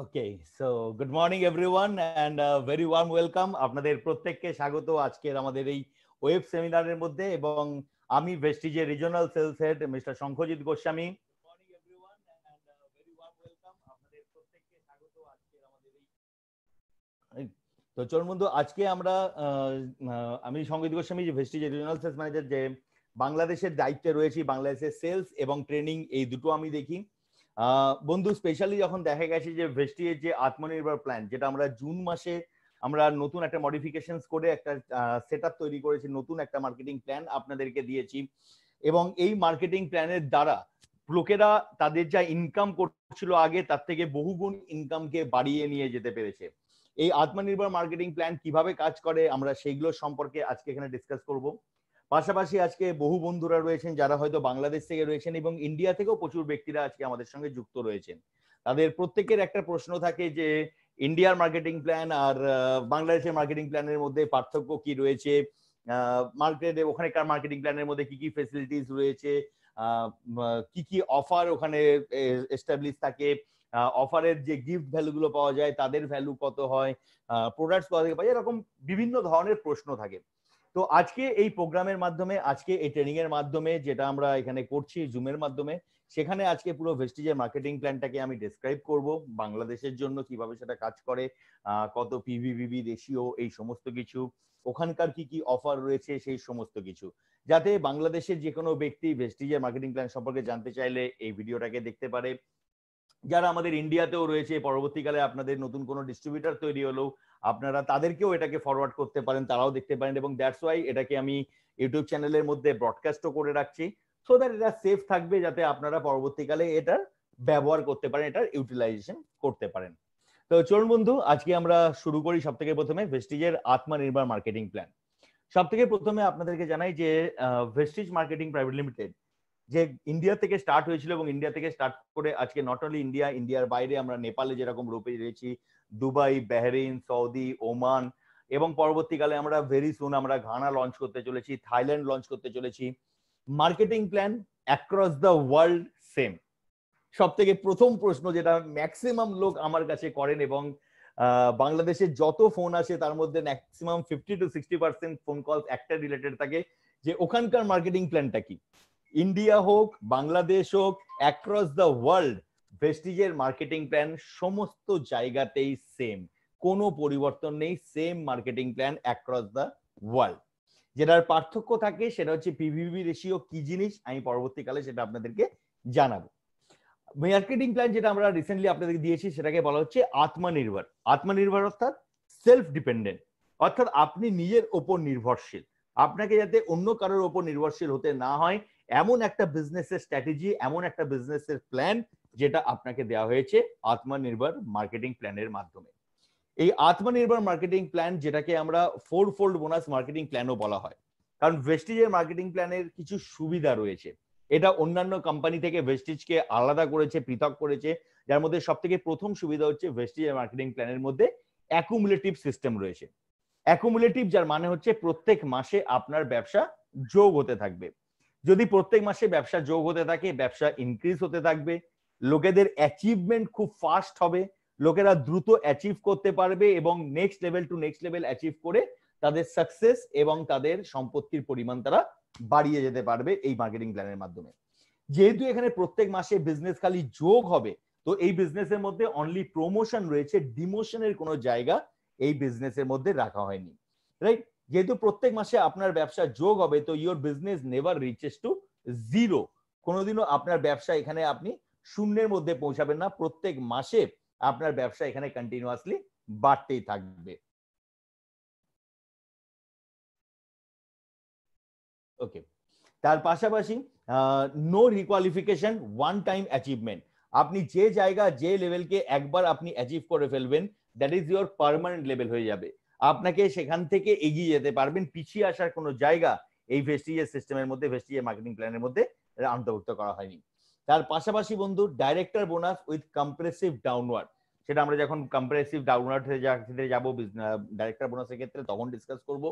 okay so good morning everyone and very warm welcome আপনাদের প্রত্যেককে স্বাগত আজকের আমাদের এই ওয়েব সেমিনারের মধ্যে এবং আমি ভেস্টিজের regional sales head mister Shankhajit Goswami তো চলুন বন্ধু আজকে আমরা আমি সঙ্গীত গোস্বামী যে ভেস্টিজ রিজনাল সেলস ম্যানেজার যে বাংলাদেশের দায়িত্বে রয়েছি বাংলাদেশের সেলস এবং ট্রেনিং এই দুটো আমি দেখি বন্ধু স্পেশালি যখন দেখা গেছে যে ভেস্টিয়ের যে আত্মনির্ভর প্ল্যান যেটা আমরা জুন মাসে আমরা নতুন একটা মডিফিকেশন করে একটা সেট তৈরি করেছি নতুন একটা মার্কেটিং প্ল্যান আপনাদেরকে দিয়েছি এবং এই মার্কেটিং প্ল্যানের দ্বারা লোকেরা তাদের যা ইনকাম করছিল আগে তার থেকে বহুগুণ ইনকামকে বাড়িয়ে নিয়ে যেতে পেরেছে এই আত্মনির্ভর মার্কেটিং প্ল্যান কিভাবে কাজ করে আমরা সেইগুলো সম্পর্কে আজকে এখানে ডিসকাস করবো পাশাপাশি আজকে বহু বন্ধুরা রয়েছেন যারা হয়তো বাংলাদেশ থেকে রয়েছেন এবং ইন্ডিয়া থেকেও প্রচুর ব্যক্তিরা আজকে আমাদের সঙ্গে যুক্ত রয়েছেন তাদের প্রত্যেকের একটা প্রশ্ন থাকে যে ইন্ডিয়ার মার্কেটিং প্ল্যান আর বাংলাদেশের মার্কেটিং প্ল্যানের মধ্যে পার্থক্য কি রয়েছে মার্কেটে ওখানেকার মার্কেটিং প্ল্যানের মধ্যে কি কি ফেসিলিটিস রয়েছে কি কি অফার ওখানে এস্টাবলিশ থাকে অফারের যে গিফট ভ্যালুগুলো পাওয়া যায় তাদের ভ্যালু কত হয় প্রোডাক্টস কত থেকে পাওয়া যায় এরকম বিভিন্ন ধরনের প্রশ্ন থাকে তো আজকে এই প্রোগ্রামের মাধ্যমে আজকে এই ট্রেনিং এর মাধ্যমে যেটা আমরা এখানে করছি জুমের মাধ্যমে সেখানে আজকে পুরো ভেস্টিজের মার্কেটিং প্ল্যানটাকে আমি ডেসক্রাইব করব বাংলাদেশের জন্য কিভাবে সেটা কাজ করে কত পিভিভিভি দেশীয় এই সমস্ত কিছু ওখানকার কি কি অফার রয়েছে সেই সমস্ত কিছু যাতে বাংলাদেশের যে কোনো ব্যক্তি ভেস্টিজের মার্কেটিং প্ল্যান সম্পর্কে জানতে চাইলে এই ভিডিওটাকে দেখতে পারে যারা আমাদের ইন্ডিয়াতেও রয়েছে পরবর্তীকালে আপনাদের নতুন কোনো ডিস্ট্রিবিউটার তৈরি হলেও আপনারা তাদেরকেও এটাকে ফরওয়ার্ড করতে পারেন তারাও দেখতে পারেন এবং দ্যাটস ওয়াই এটাকে আমি ইউটিউব চ্যানেলের মধ্যে ব্রডকাস্টও করে রাখছি সো দ্যাট এটা সেফ থাকবে যাতে আপনারা পরবর্তীকালে এটার ব্যবহার করতে পারেন এটার ইউটিলাইজেশন করতে পারেন তো চলুন বন্ধু আজকে আমরা শুরু করি সব থেকে প্রথমে ভেস্টিজের আত্মনির্ভর মার্কেটিং প্ল্যান সব থেকে প্রথমে আপনাদেরকে জানাই যে ভেস্টিজ মার্কেটিং প্রাইভেট লিমিটেড যে ইন্ডিয়া থেকে স্টার্ট হয়েছিল এবং ইন্ডিয়া থেকে স্টার্ট করে আজকে নট অনলি ইন্ডিয়া ইন্ডিয়ার বাইরে আমরা নেপালে যেরকম রূপে রয়েছি দুবাই বেহরিন সৌদি ওমান এবং পরবর্তীকালে আমরা ভেরি সুন আমরা ঘানা লঞ্চ করতে চলেছি থাইল্যান্ড লঞ্চ করতে চলেছি marketing plan across the world same সব থেকে প্রথম প্রশ্ন যেটা ম্যাক্সিমাম লোক আমার কাছে করেন এবং বাংলাদেশে যত ফোন আসে তার মধ্যে maximum fifty two sixty percent phone call একটা রিলেটেড থাকে যে ওখানকার মার্কেটিং প্ল্যানটা কি ইন্ডিয়া হোক বাংলাদেশ হোক অ্যাক্রস দ্য ওয়ার্ল্ড ভেস্টিজের মার্কেটিং প্ল্যান সমস্ত জায়গাতেই সেম কোনো পরিবর্তন নেই same marketing plan across the world যেটার পার্থক্য থাকে সেটা হচ্ছে পিভিভি রেশিও কি জিনিস আমি পরবর্তীকালে সেটা আপনাদেরকে জানাবো মার্কেটিং প্ল্যান যেটা আমরা রিসেন্টলি আপনাদেরকে দিয়েছি সেটাকে বলা হচ্ছে আত্মনির্ভর আত্মনির্ভর অর্থাৎ সেলফ ডিপেন্ডেন্ট অর্থাৎ আপনি নিজের ওপর নির্ভরশীল আপনাকে যাতে অন্য কারোর ওপর নির্ভরশীল হতে না হয় এমন একটা বিজনেসের স্ট্র্যাটেজি এমন একটা বিজনেসের প্ল্যান যেটা আপনাকে দেওয়া হয়েছে আত্মনির্ভর মার্কেটিং প্ল্যানের মাধ্যমে এই আত্মনির্ভর মার্কেটিং প্ল্যান যেটাকে আমরা ফোর ফোল্ড বোনাস মার্কেটিং প্ল্যানও বলা হয় কারণ ভেস্টিজের মার্কেটিং প্ল্যানের কিছু সুবিধা রয়েছে এটা অন্যান্য কোম্পানি থেকে ভেস্টিজকে আলাদা করেছে পৃথক করেছে যার মধ্যে সব থেকে প্রথম সুবিধা হচ্ছে ভেস্টিজের মার্কেটিং প্ল্যানের মধ্যে অ্যাকুমুলেটিভ সিস্টেম রয়েছে অ্যাকুমুলেটিভ যার মানে হচ্ছে প্রত্যেক মাসে আপনার ব্যবসা যোগ হতে থাকবে যদি প্রত্যেক মাসে ব্যবসা যোগ হতে থাকে ব্যবসা ইনক্রিজ হতে থাকবে লোকেদের অ্যাচিভমেন্ট খুব ফাস্ট হবে লোকেরা দ্রুত অ্যাচিভ করতে পারবে এবং next level to next level achieve করে তাদের সাকসেস এবং তাদের সম্পত্তির পরিমাণ তারা বাড়িয়ে যেতে পারবে এই মার্কেটিং প্ল্যানের মাধ্যমে যেহেতু এখানে প্রত্যেক মাসে বিজনেস খালি যোগ হবে তো এই বিজনেসের মধ্যে অনলি প্রমোশন রয়েছে ডিমোশনের কোনো জায়গা এই বিজনেসের মধ্যে রাখা হয়নি রাইট যেহেতু প্রত্যেক মাসে আপনার ব্যবসা যোগ হবে তো your business never reaches to zero কোনোদিনও আপনার ব্যবসা এখানে আপনি শূন্যের মধ্যে পৌঁছাবেন না প্রত্যেক মাসে আপনার ব্যবসা এখানে কন্টিনিউয়াসলি বাড়তেই থাকবে ওকে তার পাশাপাশি no requalification one time achievement আপনি যে জায়গা যে লেভেলকে একবার আপনি অ্যাচিভ করে ফেলবেন that is your permanent level হয়ে যাবে আপনাকে সেখান থেকে এগিয়ে যেতে পারবেন পিছিয়ে আসার কোনো জায়গা এই ভেস্টিজের সিস্টেমের মধ্যে ভেস্টিজের মার্কেটিং প্ল্যানের মধ্যে অন্তর্ভুক্ত করা হয়নি তার পাশাপাশি বন্ধু director bonus with compressive downward সেটা আমরা যখন কম্প্রেসিভ ডাউনওয়ার্ড ক্ষেত্রে যাবো ডাইরেক্টর বোনাসের ক্ষেত্রে তখন ডিসকাস করব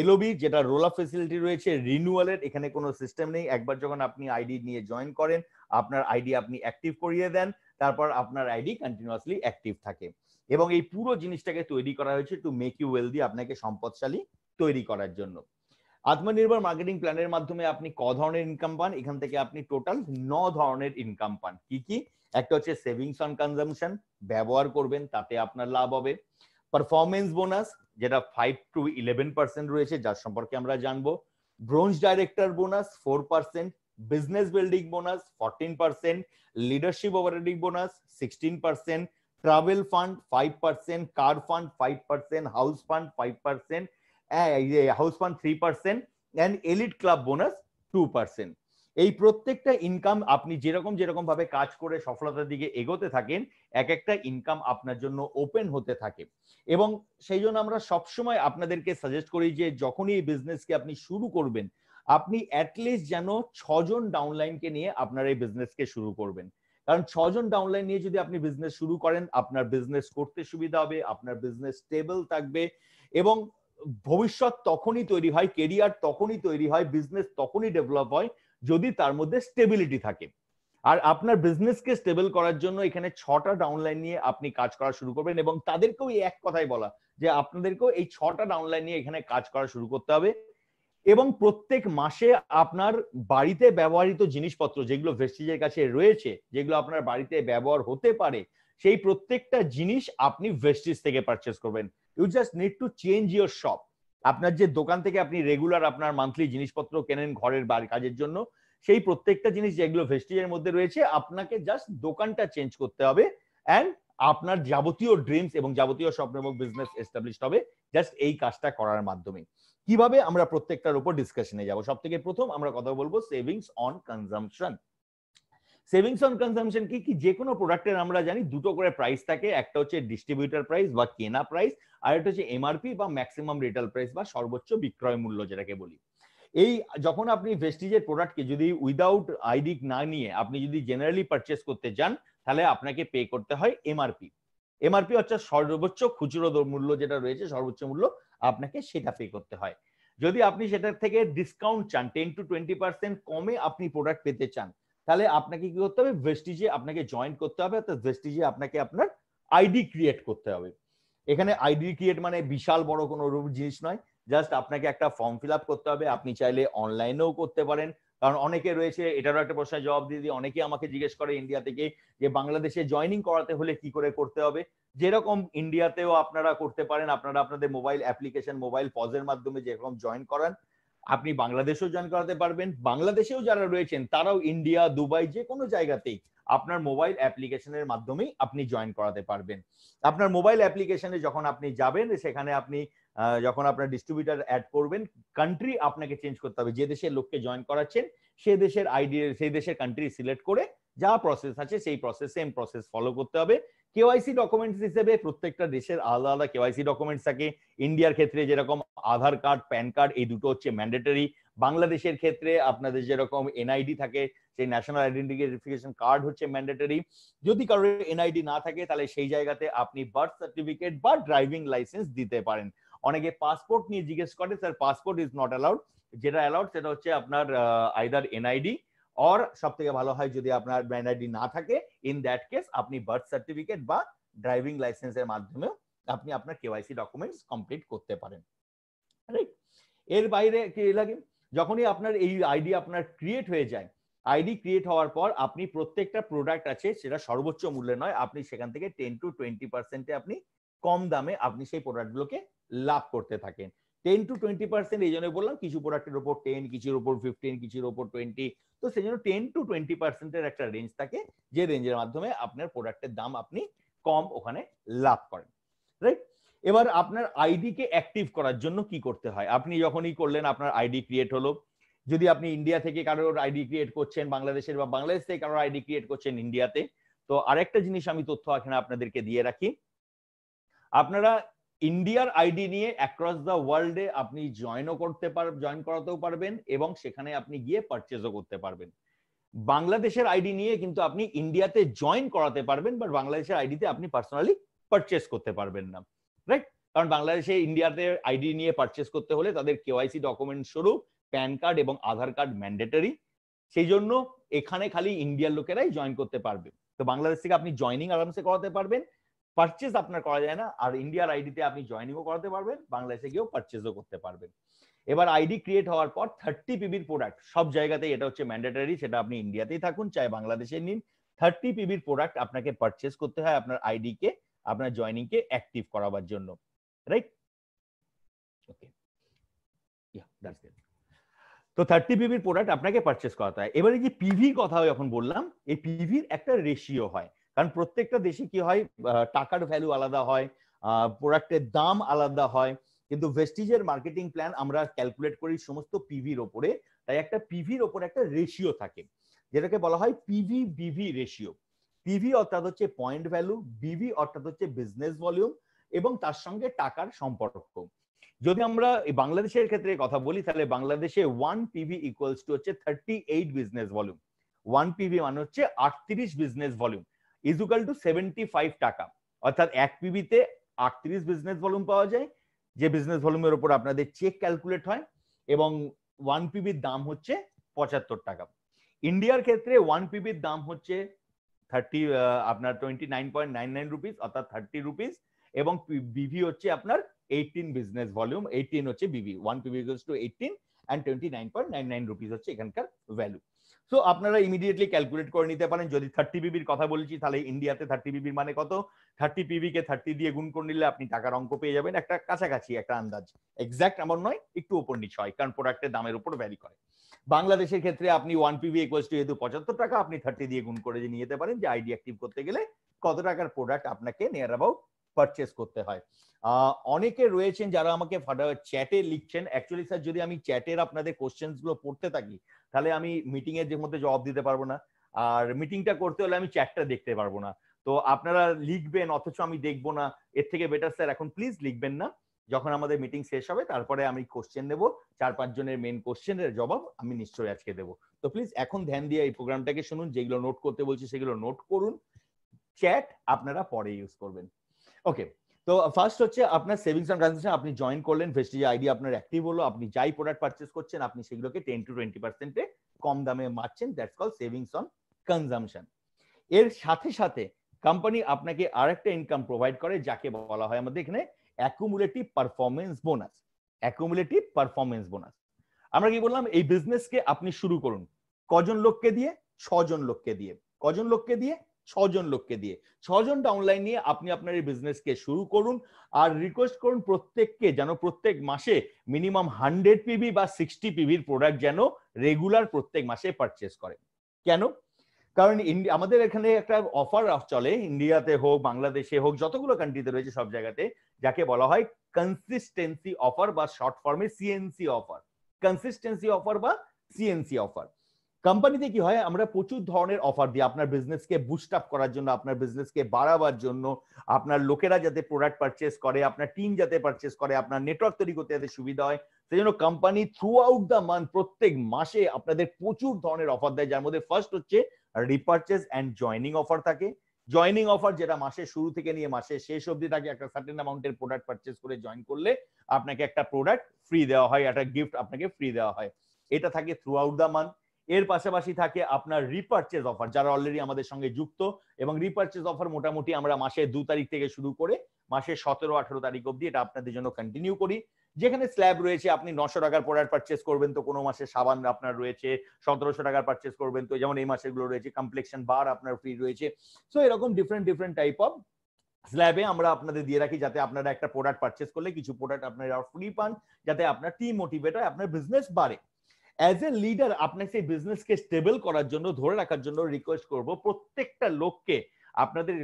এলওবি যেটা রোল অফ ফেসিলিটি রয়েছে রিনুয়ালের এখানে কোনো সিস্টেম নেই একবার যখন আপনি আইডি নিয়ে জয়েন করেন আপনার আইডি আপনি অ্যাক্টিভ করিয়ে দেন তারপর আপনার আইডি কন্টিনিউয়াসলি অ্যাক্টিভ থাকে এবং এই পুরো জিনিসটাকে তৈরি করা হয়েছে টু মেক ইউ ওয়েলদি আপনাকে সম্পদশালী তৈরি করার জন্য আত্মনির্ভর মার্কেটিং প্ল্যানের মাধ্যমে আপনি ক ধরনের ইনকাম পান এখান থেকে আপনি টোটাল ন ধরনের ইনকাম পান কি কি একটা হচ্ছে সেভিংস অন কনজামশন ব্যবহার করবেন তাতে আপনার লাভ হবে পারফরমেন্স বোনাস যেটা ফাইভ টু ইলেভেন পার্সেন্ট রয়েছে যার সম্পর্কে আমরা জানবো bronze director bonus four percent business building bonus fourteen percent leadership operating bonus sixteen percent travel fund five percent car fund five percent house fund five percent house fund three percent and elite club bonus two percent এই প্রত্যেকটা income আপনি যেরকম যেরকম ভাবে কাজ করে সফলতার দিকে এগোতে থাকেন এক একটা ইনকাম আপনার জন্য ওপেন হতে থাকে এবং সেই জন্য আমরা সবসময় আপনাদেরকে সাজেস্ট করি যে যখনই এই বিজনেসকে আপনি শুরু করবেন আপনি অ্যাটলিস্ট যেন ছজন ডাউনলাইনকে নিয়ে আপনার এই বিজনেসকে শুরু করবেন কারণ ছজন ডাউনলাইন নিয়ে যদি আপনি বিজনেস শুরু করেন আপনার বিজনেস করতে সুবিধা হবে আপনার বিজনেস স্টেবল থাকবে এবং ভবিষ্যৎ তখনই তৈরি হয় কেরিয়ার তখনই তৈরি হয় বিজনেস তখনই ডেভেলপ হয় যদি তার মধ্যে স্টেবিলিটি থাকে আর আপনার বিজনেসকে স্টেবল করার জন্য এখানে ছটা ডাউনলাইন নিয়ে আপনি কাজ করা শুরু করবেন এবং তাদেরকেও এই এক কথাই বলা যে আপনাদেরকেও এই ছটা ডাউনলাইন নিয়ে এখানে কাজ করা শুরু করতে হবে এবং প্রত্যেক মাসে আপনার বাড়িতে ব্যবহৃত জিনিসপত্র যেগুলো ভেস্টিজের কাছে রয়েছে যেগুলো আপনার বাড়িতে ব্যবহার হতে পারে সেই প্রত্যেকটা জিনিস আপনি ভেস্টিজ থেকে পারচেস করবেন you just need to change your shop আপনার যে দোকান থেকে আপনি রেগুলার আপনার মান্থলি জিনিসপত্র কেনেন ঘরের কাজের জন্য সেই প্রত্যেকটা জিনিস যেগুলো ভেস্টিজের মধ্যে রয়েছে আপনাকে জাস্ট দোকানটা চেঞ্জ করতে হবে অ্যান্ড আপনার যাবতীয় ড্রিমস এবং যাবতীয় স্বপ্ন এবং বিজনেস এস্টাবলিশ হবে জাস্ট এই কাজটা করার মাধ্যমে কিভাবে আমরা প্রত্যেকটার উপর ডিসকাশনে যাব সব থেকে প্রথম আমরা কথা বলবো savings on consumption savings on consumption কি কি যে কোনো প্রোডাক্টের আমরা জানি দুটো করে প্রাইস থাকে একটা হচ্ছে ডিস্ট্রিবিউটার প্রাইস বা কেনা প্রাইস আর একটা হচ্ছে এমআরপি বা ম্যাক্সিমাম রিটেল প্রাইস বা সর্বোচ্চ বিক্রয় মূল্য যেটাকে বলি এই যখন আপনি ভেস্টিজের প্রোডাক্টকে যদি উইদাউট আইডি না নিয়ে আপনি যদি জেনারেলি পারচেস করতে যান তাহলে আপনাকে পে করতে হয় এমআরপি এমআরপি হচ্ছে সর্বোচ্চ খুচরো মূল্য যেটা রয়েছে সর্বোচ্চ মূল্য আপনাকে সেটা পে করতে হয় যদি আপনি সেটার থেকে ডিসকাউন্ট চান টেন টু টোয়েন্টি পার্সেন্ট কমে আপনি প্রোডাক্ট পেতে চান তাহলে আপনাকে কি করতে হবে ভেস্টিজে আপনাকে জয়েন করতে হবে অর্থাৎ ভেস্টিজে আপনাকে আপনার আইডি ক্রিয়েট করতে হবে এখানে আইডি ক্রিয়েট মানে বিশাল বড় কোনো জিনিস নয় জাস্ট আপনাকে একটা ফর্ম ফিল আপ করতে হবে আপনি চাইলে অনলাইনেও করতে পারেন কারণ অনেকে রয়েছে এটারও একটা প্রশ্নের জবাব দিয়ে দিই অনেকে আমাকে জিজ্ঞেস করে ইন্ডিয়া থেকে যে বাংলাদেশে জয়নিং করাতে হলে কি করে করতে হবে যেরকম ইন্ডিয়াতেও আপনারা করতে পারেন আপনারা আপনাদের মোবাইল অ্যাপ্লিকেশন মোবাইল পজের মাধ্যমে যেরকম জয়েন করান আপনি বাংলাদেশেও জয়েন করাতে পারবেন বাংলাদেশেও যারা রয়েছেন তারাও ইন্ডিয়া দুবাই যে কোনো জায়গাতেই আপনার মোবাইল অ্যাপ্লিকেশনের মাধ্যমেই আপনি জয়েন করাতে পারবেন আপনার মোবাইল অ্যাপ্লিকেশনে যখন আপনি যাবেন সেখানে আপনি যখন আপনার ডিস্ট্রিবিউটার অ্যাড করবেন কান্ট্রি আপনাকে চেঞ্জ করতে হবে যে দেশের লোককে জয়েন করাচ্ছেন সে দেশের আইডি সেই দেশের কান্ট্রি সিলেক্ট করে যা প্রসেস আছে সেই প্রসেস সেম প্রসেস ফলো করতে হবে কেওয়াইসি ডকুমেন্টস হিসেবে প্রত্যেকটা দেশের আলাদা আলাদা কেওয়াইসি ডকুমেন্টস থাকে ইন্ডিয়ার ক্ষেত্রে যেরকম আধার কার্ড প্যান কার্ড এই দুটো হচ্ছে ম্যান্ডেটরি বাংলাদেশের ক্ষেত্রে আপনাদের যেরকম এনআইডি থাকে সেই ন্যাশনাল আইডেন্টিফিকেশন কার্ড হচ্ছে ম্যান্ডেটরি যদি কারোর এনআইডি না থাকে তাহলে সেই জায়গাতে আপনি বার্থ সার্টিফিকেট বা ড্রাইভিং লাইসেন্স দিতে পারেন অনেকে পাসপোর্ট নিয়ে জিজ্ঞেস করে sir passport is not allowed যেটা অ্যালাউড সেটা হচ্ছে আপনার আইদার এনআইডি অর সব থেকে ভালো হয় যদি আপনার ব্র্যান্ড আইডি না থাকে ইন দ্যাট কেস আপনি বার্থ সার্টিফিকেট বা ড্রাইভিং লাইসেন্সের মাধ্যমেও আপনি আপনার কেওয়াইসি ডকুমেন্টস কমপ্লিট করতে পারেন রাইট এর বাইরে কি লাগে যখনই আপনার এই আইডি আপনার ক্রিয়েট হয়ে যায় আইডি ক্রিয়েট হওয়ার পর আপনি প্রত্যেকটা প্রোডাক্ট আছে সেটা সর্বোচ্চ মূল্যে নয় আপনি সেখান থেকে টেন টু টোয়েন্টি পার্সেন্টে আপনি কম দামে আপনি সেই প্রোডাক্টগুলোকে লাভ করতে থাকেন টেন টু টোয়েন্টি পার্সেন্ট এই জন্য বললাম কিছু প্রোডাক্টের ওপর টেন কিছুর ওপর ফিফটিন কিছুর ওপর টোয়েন্টি তো সেই জন্য টেন টু টোয়েন্টি পার্সেন্টের একটা রেঞ্জ থাকে যে রেঞ্জের মাধ্যমে আপনার প্রোডাক্টের দাম আপনি কম ওখানে লাভ করেন রাইট এবার আপনার আইডিকে অ্যাক্টিভ করার জন্য কি করতে হয় আপনি যখনই করলেন আপনার আইডি ক্রিয়েট হলো যদি আপনি ইন্ডিয়া থেকে কারোর আইডি ক্রিয়েট করছেন বাংলাদেশের বা বাংলাদেশ থেকে কারোর আইডি ক্রিয়েট করছেন ইন্ডিয়াতে তো আরেকটা জিনিস আমি তথ্য এখানে আপনাদেরকে দিয়ে রাখি আপনারা ইন্ডিয়ার আইডি নিয়ে অ্যাক্রস দ্য ওয়ার্ল্ডে আপনি জয়েনও করতে পার জয়েন করাতেও পারবেন এবং সেখানে আপনি গিয়ে পারচেজও করতে পারবেন বাংলাদেশের আইডি নিয়ে কিন্তু আপনি ইন্ডিয়াতে জয়েন করাতে পারবেন বাট বাংলাদেশের আইডিতে আপনি পার্সোনালি পারচেস করতে পারবেন না রাইট কারণ বাংলাদেশে ইন্ডিয়াতে আইডি নিয়ে পারচেস করতে হলে তাদের কেওয়াইসি ডকুমেন্ট স্বরূপ প্যান কার্ড এবং আধার কার্ড ম্যান্ডেটরি সেই জন্য এখানে খালি ইন্ডিয়ার লোকেরাই জয়েন করতে পারবে তো বাংলাদেশ থেকে আপনি জয়নিং আরামসে করাতে পারবেন পারচেজ আপনার করা যায় না আর ইন্ডিয়ার আইডিতে আপনি জয়নিংও করাতে পারবেন বাংলাদেশে গিয়েও পারচেজও করতে পারবেন এবার আইডি ক্রিয়েট হওয়ার পর থার্টি পিবির প্রোডাক্ট সব জায়গাতেই এটা হচ্ছে ম্যান্ডেটারি সেটা আপনি ইন্ডিয়াতেই থাকুন চাই বাংলাদেশে নিন থার্টি পিবির প্রোডাক্ট আপনাকে পারচেস করতে হয় আপনার আইডি কে আপনার জয়নিং কে অ্যাক্টিভ করাবার জন্য রাইট ওকে তো থার্টি পিবির প্রোডাক্ট আপনাকে পারচেস করাতে হয় এবারে যে পিভি কথা যখন বললাম এই পিভির একটা রেশিও হয় কারণ প্রত্যেকটা দেশে কি হয় টাকার ভ্যালু আলাদা হয় প্রোডাক্টের দাম আলাদা হয় কিন্তু ভেস্টিজের মার্কেটিং প্ল্যান আমরা ক্যালকুলেট করি সমস্ত পিভির ওপরে তাই একটা পিভির ওপরে একটা রেশিও থাকে যেটাকে বলা হয় পিভি বিভি রেশিও পিভি অর্থাৎ হচ্ছে পয়েন্ট ভ্যালু বিভি অর্থাৎ হচ্ছে বিজনেস ভলিউম এবং তার সঙ্গে টাকার সম্পর্ক যদি আমরা বাংলাদেশের ক্ষেত্রে কথা বলি তাহলে বাংলাদেশে ওয়ান পিভি ইকুয়ালস টু হচ্ছে thirty eight business volume one PV মানে হচ্ছে আটত্রিশ business volume equal to seventy five টাকা অর্থাৎ এক পিবিতে আটত্রিশ বিজনেস ভলিউম পাওয়া যায় যে বিজনেস ভলিউমের উপর আপনাদের চেক ক্যালকুলেট হয় এবং ওয়ান পিবির দাম হচ্ছে পঁচাত্তর টাকা ইন্ডিয়ার ক্ষেত্রে ওয়ান পিবির দাম হচ্ছে থার্টি আপনার twenty nine point nine nine rupees অর্থাৎ থার্টি রুপিস এবং বিভি হচ্ছে আপনার এইটিন বিজনেস ভলিউম এইটিন হচ্ছে BV one PV to eighteen and twenty nine point nine nine rupees হচ্ছে এখানকার ভ্যালু সো আপনারা ইমিডিয়েটলি ক্যালকুলেট করে নিতে পারেন যদি থার্টি পিবির কথা বলছি তাহলে ইন্ডিয়াতে থার্টি পিবির মানে কত থার্টি পিবিকে থার্টি দিয়ে গুণ করে নিলে আপনি টাকার অঙ্ক পেয়ে যাবেন একটা কাছাকাছি একটা আন্দাজ এক্সাক্ট আমার নয় একটু ওপর নিচ হয় কারণ প্রোডাক্টের দামের উপর ভ্যারি করে বাংলাদেশের ক্ষেত্রে আপনি ওয়ান পিবি ইকুয়ালস টু যেহেতু পঁচাত্তর টাকা আপনি থার্টি দিয়ে গুণ করে নিয়ে যেতে পারেন যে আইডি অ্যাক্টিভ করতে গেলে কত টাকার প্রোডাক্ট আপনাকে নিয়ার অ্যাবাউট পারচেস করতে হয় অনেকে রয়েছেন যারা আমাকে চ্যাটে লিখছেন অ্যাকচুয়ালি স্যার যদি আমি চ্যাটের আপনাদের কোয়েশ্চেন গুলো পড়তে থাকি তাহলে আমি মিটিং এর মধ্যে জবাব দিতে পারবো না আর মিটিংটা করতে হলে আমি চ্যাটটা দেখতে পারবো না তো আপনারা লিখবেন অথচ আমি দেখবো না এর থেকে বেটার স্যার এখন প্লিজ লিখবেন না যখন আমাদের মিটিং শেষ হবে তারপরে আমি কোশ্চেন দেবো চার পাঁচ জনের মেন কোশ্চেনের জবাব আমি নিশ্চয়ই আজকে দেবো তো প্লিজ এখন ধ্যান দিয়ে এই প্রোগ্রামটাকে শুনুন যেগুলো নোট করতে বলছি সেগুলো নোট করুন চ্যাট আপনারা পরে ইউজ করবেন ওকে তো ফার্স্ট uh, হচ্ছে আপনার সেভিংস অ্যান্ড ট্রানজাকশন আপনি জয়েন করলেন ভেস্টিজ আইডি আপনার অ্যাক্টিভ হলো আপনি যাই প্রোডাক্ট পারচেস করছেন আপনি সেগুলোকে টেন টু টোয়েন্টি পার্সেন্টে কম দামে মারছেন that's call savings on consumption এর সাথে সাথে কোম্পানি আপনাকে আর একটা ইনকাম প্রোভাইড করে যাকে বলা হয় আমাদের এখানে accumulative performance bonus accumulative performance bonus আমরা কি বললাম এই বিজনেসকে আপনি শুরু করুন কজন লোককে দিয়ে ছজন লোককে দিয়ে কজন লোককে দিয়ে ছজন লোককে দিয়ে ছজনটা অনলাইন নিয়ে আপনি আপনার এই বিজনেসকে শুরু করুন আর রিকোয়েস্ট করুন প্রত্যেককে যেন প্রত্যেক মাসে মিনিমাম হান্ড্রেড পিবি বা সিক্সটি পিবির প্রোডাক্ট যেন রেগুলার প্রত্যেক মাসে পারচেস করে কেন কারণ আমাদের এখানে একটা অফার চলে ইন্ডিয়াতে হোক বাংলাদেশে হোক যতগুলো কান্ট্রিতে রয়েছে সব জায়গাতে যাকে বলা হয় কনসিস্টেন্সি অফার বা শর্ট ফর্মে সিএনসি অফার কনসিস্টেন্সি অফার বা সিএনসি অফার কোম্পানিতে কি হয় আমরা প্রচুর ধরনের অফার দিই আপনার বিজনেসকে বুস্ট আপ করার জন্য আপনার বিজনেসকে বাড়াবার জন্য আপনার লোকেরা যাতে প্রোডাক্ট পারচেস করে আপনার টিম যাতে পারচেস করে আপনার নেটওয়ার্ক তৈরি করতে যাতে সুবিধা হয় সেই জন্য company throughout the month প্রত্যেক মাসে আপনাদের প্রচুর ধরনের অফার দেয় যার মধ্যে ফার্স্ট হচ্ছে রিপারচেস অ্যান্ড জয়নিং অফার থাকে জয়নিং অফার যেটা মাসের শুরু থেকে নিয়ে মাসের শেষ অবধি থাকে একটা সার্টেন অ্যামাউন্টের প্রোডাক্ট পারচেস করে জয়েন করলে আপনাকে একটা প্রোডাক্ট ফ্রি দেওয়া হয় একটা গিফট আপনাকে ফ্রি দেওয়া হয় এটা থাকে থ্রু আউট দ্য মান্থ এর পাশাপাশি থাকে আপনার রিপার্চেস অফার যারা অলরেডি আমাদের সঙ্গে যুক্ত এবং রিপার্চেস অফার মোটামুটি আমরা মাসে দু তারিখ থেকে শুরু করে মাসে সতেরো আঠেরো তারিখ অব্দি এটা আপনাদের জন্য কন্টিনিউ করি যেখানে স্ল্যাব রয়েছে আপনি নশো টাকার প্রোডাক্ট পারচেস করবেন তো কোনো মাসে সাবান আপনার রয়েছে সতেরোশো টাকার পারচেস করবেন তো যেমন এই মাসেগুলো রয়েছে কমপ্লেকশন বার আপনার ফ্রি রয়েছে সো এরকম ডিফারেন্ট ডিফারেন্ট টাইপ অফ স্ল্যাবে আমরা আপনাদের দিয়ে রাখি যাতে আপনারা একটা প্রোডাক্ট পারচেস করলে কিছু প্রোডাক্ট আপনারা ফ্রি পান যাতে আপনার টিম মোটিভেট হয় আপনার বিজনেস বাড়ে অ্যাজ এ লিডার আপনাকে সেই বিজনেসকে স্টেবল করার জন্য ধরে রাখার জন্য রিকোয়েস্ট করব প্রত্যেকটা লোককে আপনাদের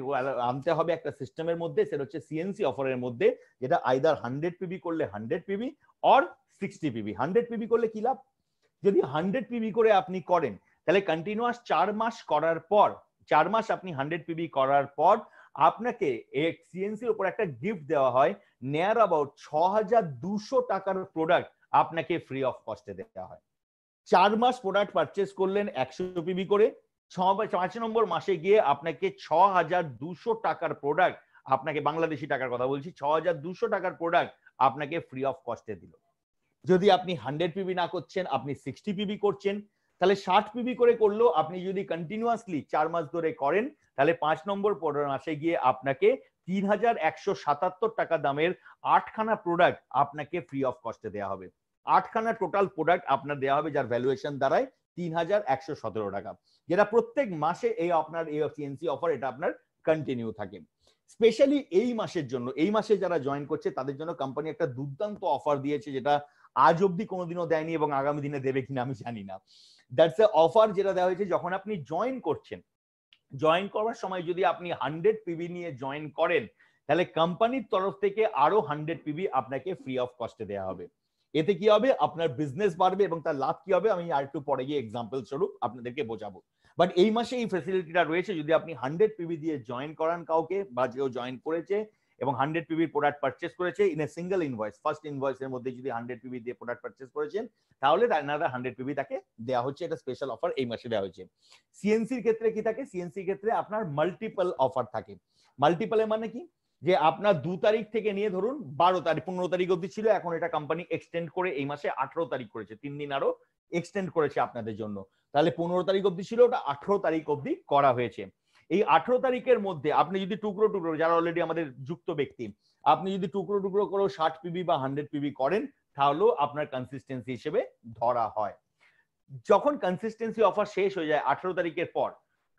আনতে হবে একটা সিস্টেমের মধ্যে সেটা হচ্ছে সিএনসি অফারের মধ্যে যেটা আইদার হান্ড্রেড পিবি করলে hundred PV or sixty PV hundred PV করলে কি লাভ যদি হান্ড্রেড পিবি করে আপনি করেন তাহলে কন্টিনিউয়াস চার মাস করার পর চার মাস আপনি হান্ড্রেড পিবি করার পর আপনাকে সিএনসির উপর একটা গিফট দেওয়া হয় নেয়ার অ্যাবাউট ছ হাজার দুশো টাকার প্রোডাক্ট আপনাকে ফ্রি অফ কস্টে দেওয়া হয় চার মাস প্রোডাক্ট পারচেস করলেন একশো পিবি করে পাঁচ নম্বর মাসে গিয়ে আপনাকে ছ হাজার দুশো টাকার প্রোডাক্ট আপনাকে বাংলাদেশি টাকার কথা বলছি ছ হাজার দুশো টাকার প্রোডাক্ট আপনাকে ফ্রি অফ কস্টে দিল যদি আপনি হান্ড্রেড পিবি না করছেন আপনি সিক্সটি পিবি করছেন তাহলে ষাট পিবি করে করলেও আপনি যদি কন্টিনিউয়াসলি চার মাস ধরে করেন তাহলে পাঁচ নম্বর মাসে গিয়ে আপনাকে তিন হাজার একশো সাতাত্তর টাকা দামের আটখানা প্রোডাক্ট আপনাকে ফ্রি অফ কস্টে দেওয়া হবে আটখানা টোটাল প্রোডাক্ট আপনার দেওয়া হবে যার ভ্যালুয়েশন দাঁড়ায় তিন হাজার একশো সতেরো টাকা যেটা প্রত্যেক মাসে এই আপনার এই সিএনসি অফার এটা আপনার কন্টিনিউ থাকে স্পেশালি এই মাসের জন্য এই মাসে যারা জয়েন করছে তাদের জন্য কোম্পানি একটা দুর্দান্ত অফার দিয়েছে যেটা আজ অব্দি কোনোদিনও দেয়নি এবং আগামী দিনে দেবে কিনা আমি জানি না দ্যাটস এ অফার যেটা দেওয়া হয়েছে যখন আপনি জয়েন করছেন জয়েন করার সময় যদি আপনি হান্ড্রেড পিবি নিয়ে জয়েন করেন তাহলে কোম্পানির তরফ থেকে আরো হান্ড্রেড পিবি আপনাকে ফ্রি অফ কস্টে দেওয়া হবে এতে কি হবে আপনার বিজনেস বাড়বে এবং তার লাভ কি হবে আমি আর একটু পরে গিয়ে এক্সাম্পল স্বরূপ আপনাদেরকে বোঝাবো বাট এই মাসে এই ফেসিলিটিটা রয়েছে যদি আপনি হান্ড্রেড পিবি দিয়ে জয়েন করান কাউকে বা কেউ জয়েন করেছে এবং হান্ড্রেড পিবির প্রোডাক্ট পারচেস করেছে in a single invoice first ইনভয়েসের মধ্যে যদি হান্ড্রেড পিবি দিয়ে প্রোডাক্ট পারচেস করেছেন তাহলে তার হান্ড্রেড পিবি তাকে দেওয়া হচ্ছে এটা স্পেশাল অফার এই মাসে দেওয়া হয়েছে সিএনসির ক্ষেত্রে কি থাকে সিএনসির ক্ষেত্রে আপনার মাল্টিপল অফার থাকে মাল্টিপলের মানে কি যে আপনার দু তারিখ থেকে নিয়ে ধরুন বারো তারিখ পনেরো তারিখ অব্দি ছিল এখন এটা কোম্পানি এক্সটেন্ড করে এই মাসে আঠারো তারিখ করেছে তিন দিন আরো এক্সটেন্ড করেছে আপনাদের জন্য তাহলে পনেরো তারিখ অব্দি ছিল ওটা আঠারো তারিখ অব্দি করা হয়েছে এই আঠারো তারিখের মধ্যে আপনি যদি টুকরো টুকরো যারা অলরেডি আমাদের যুক্ত ব্যক্তি আপনি যদি টুকরো টুকরো করে ষাট পিবি বা হান্ড্রেড পিবি করেন তাহলেও আপনার কনসিস্টেন্সি হিসেবে ধরা হয় যখন কনসিস্টেন্সি অফার শেষ হয়ে যায় আঠারো তারিখের পর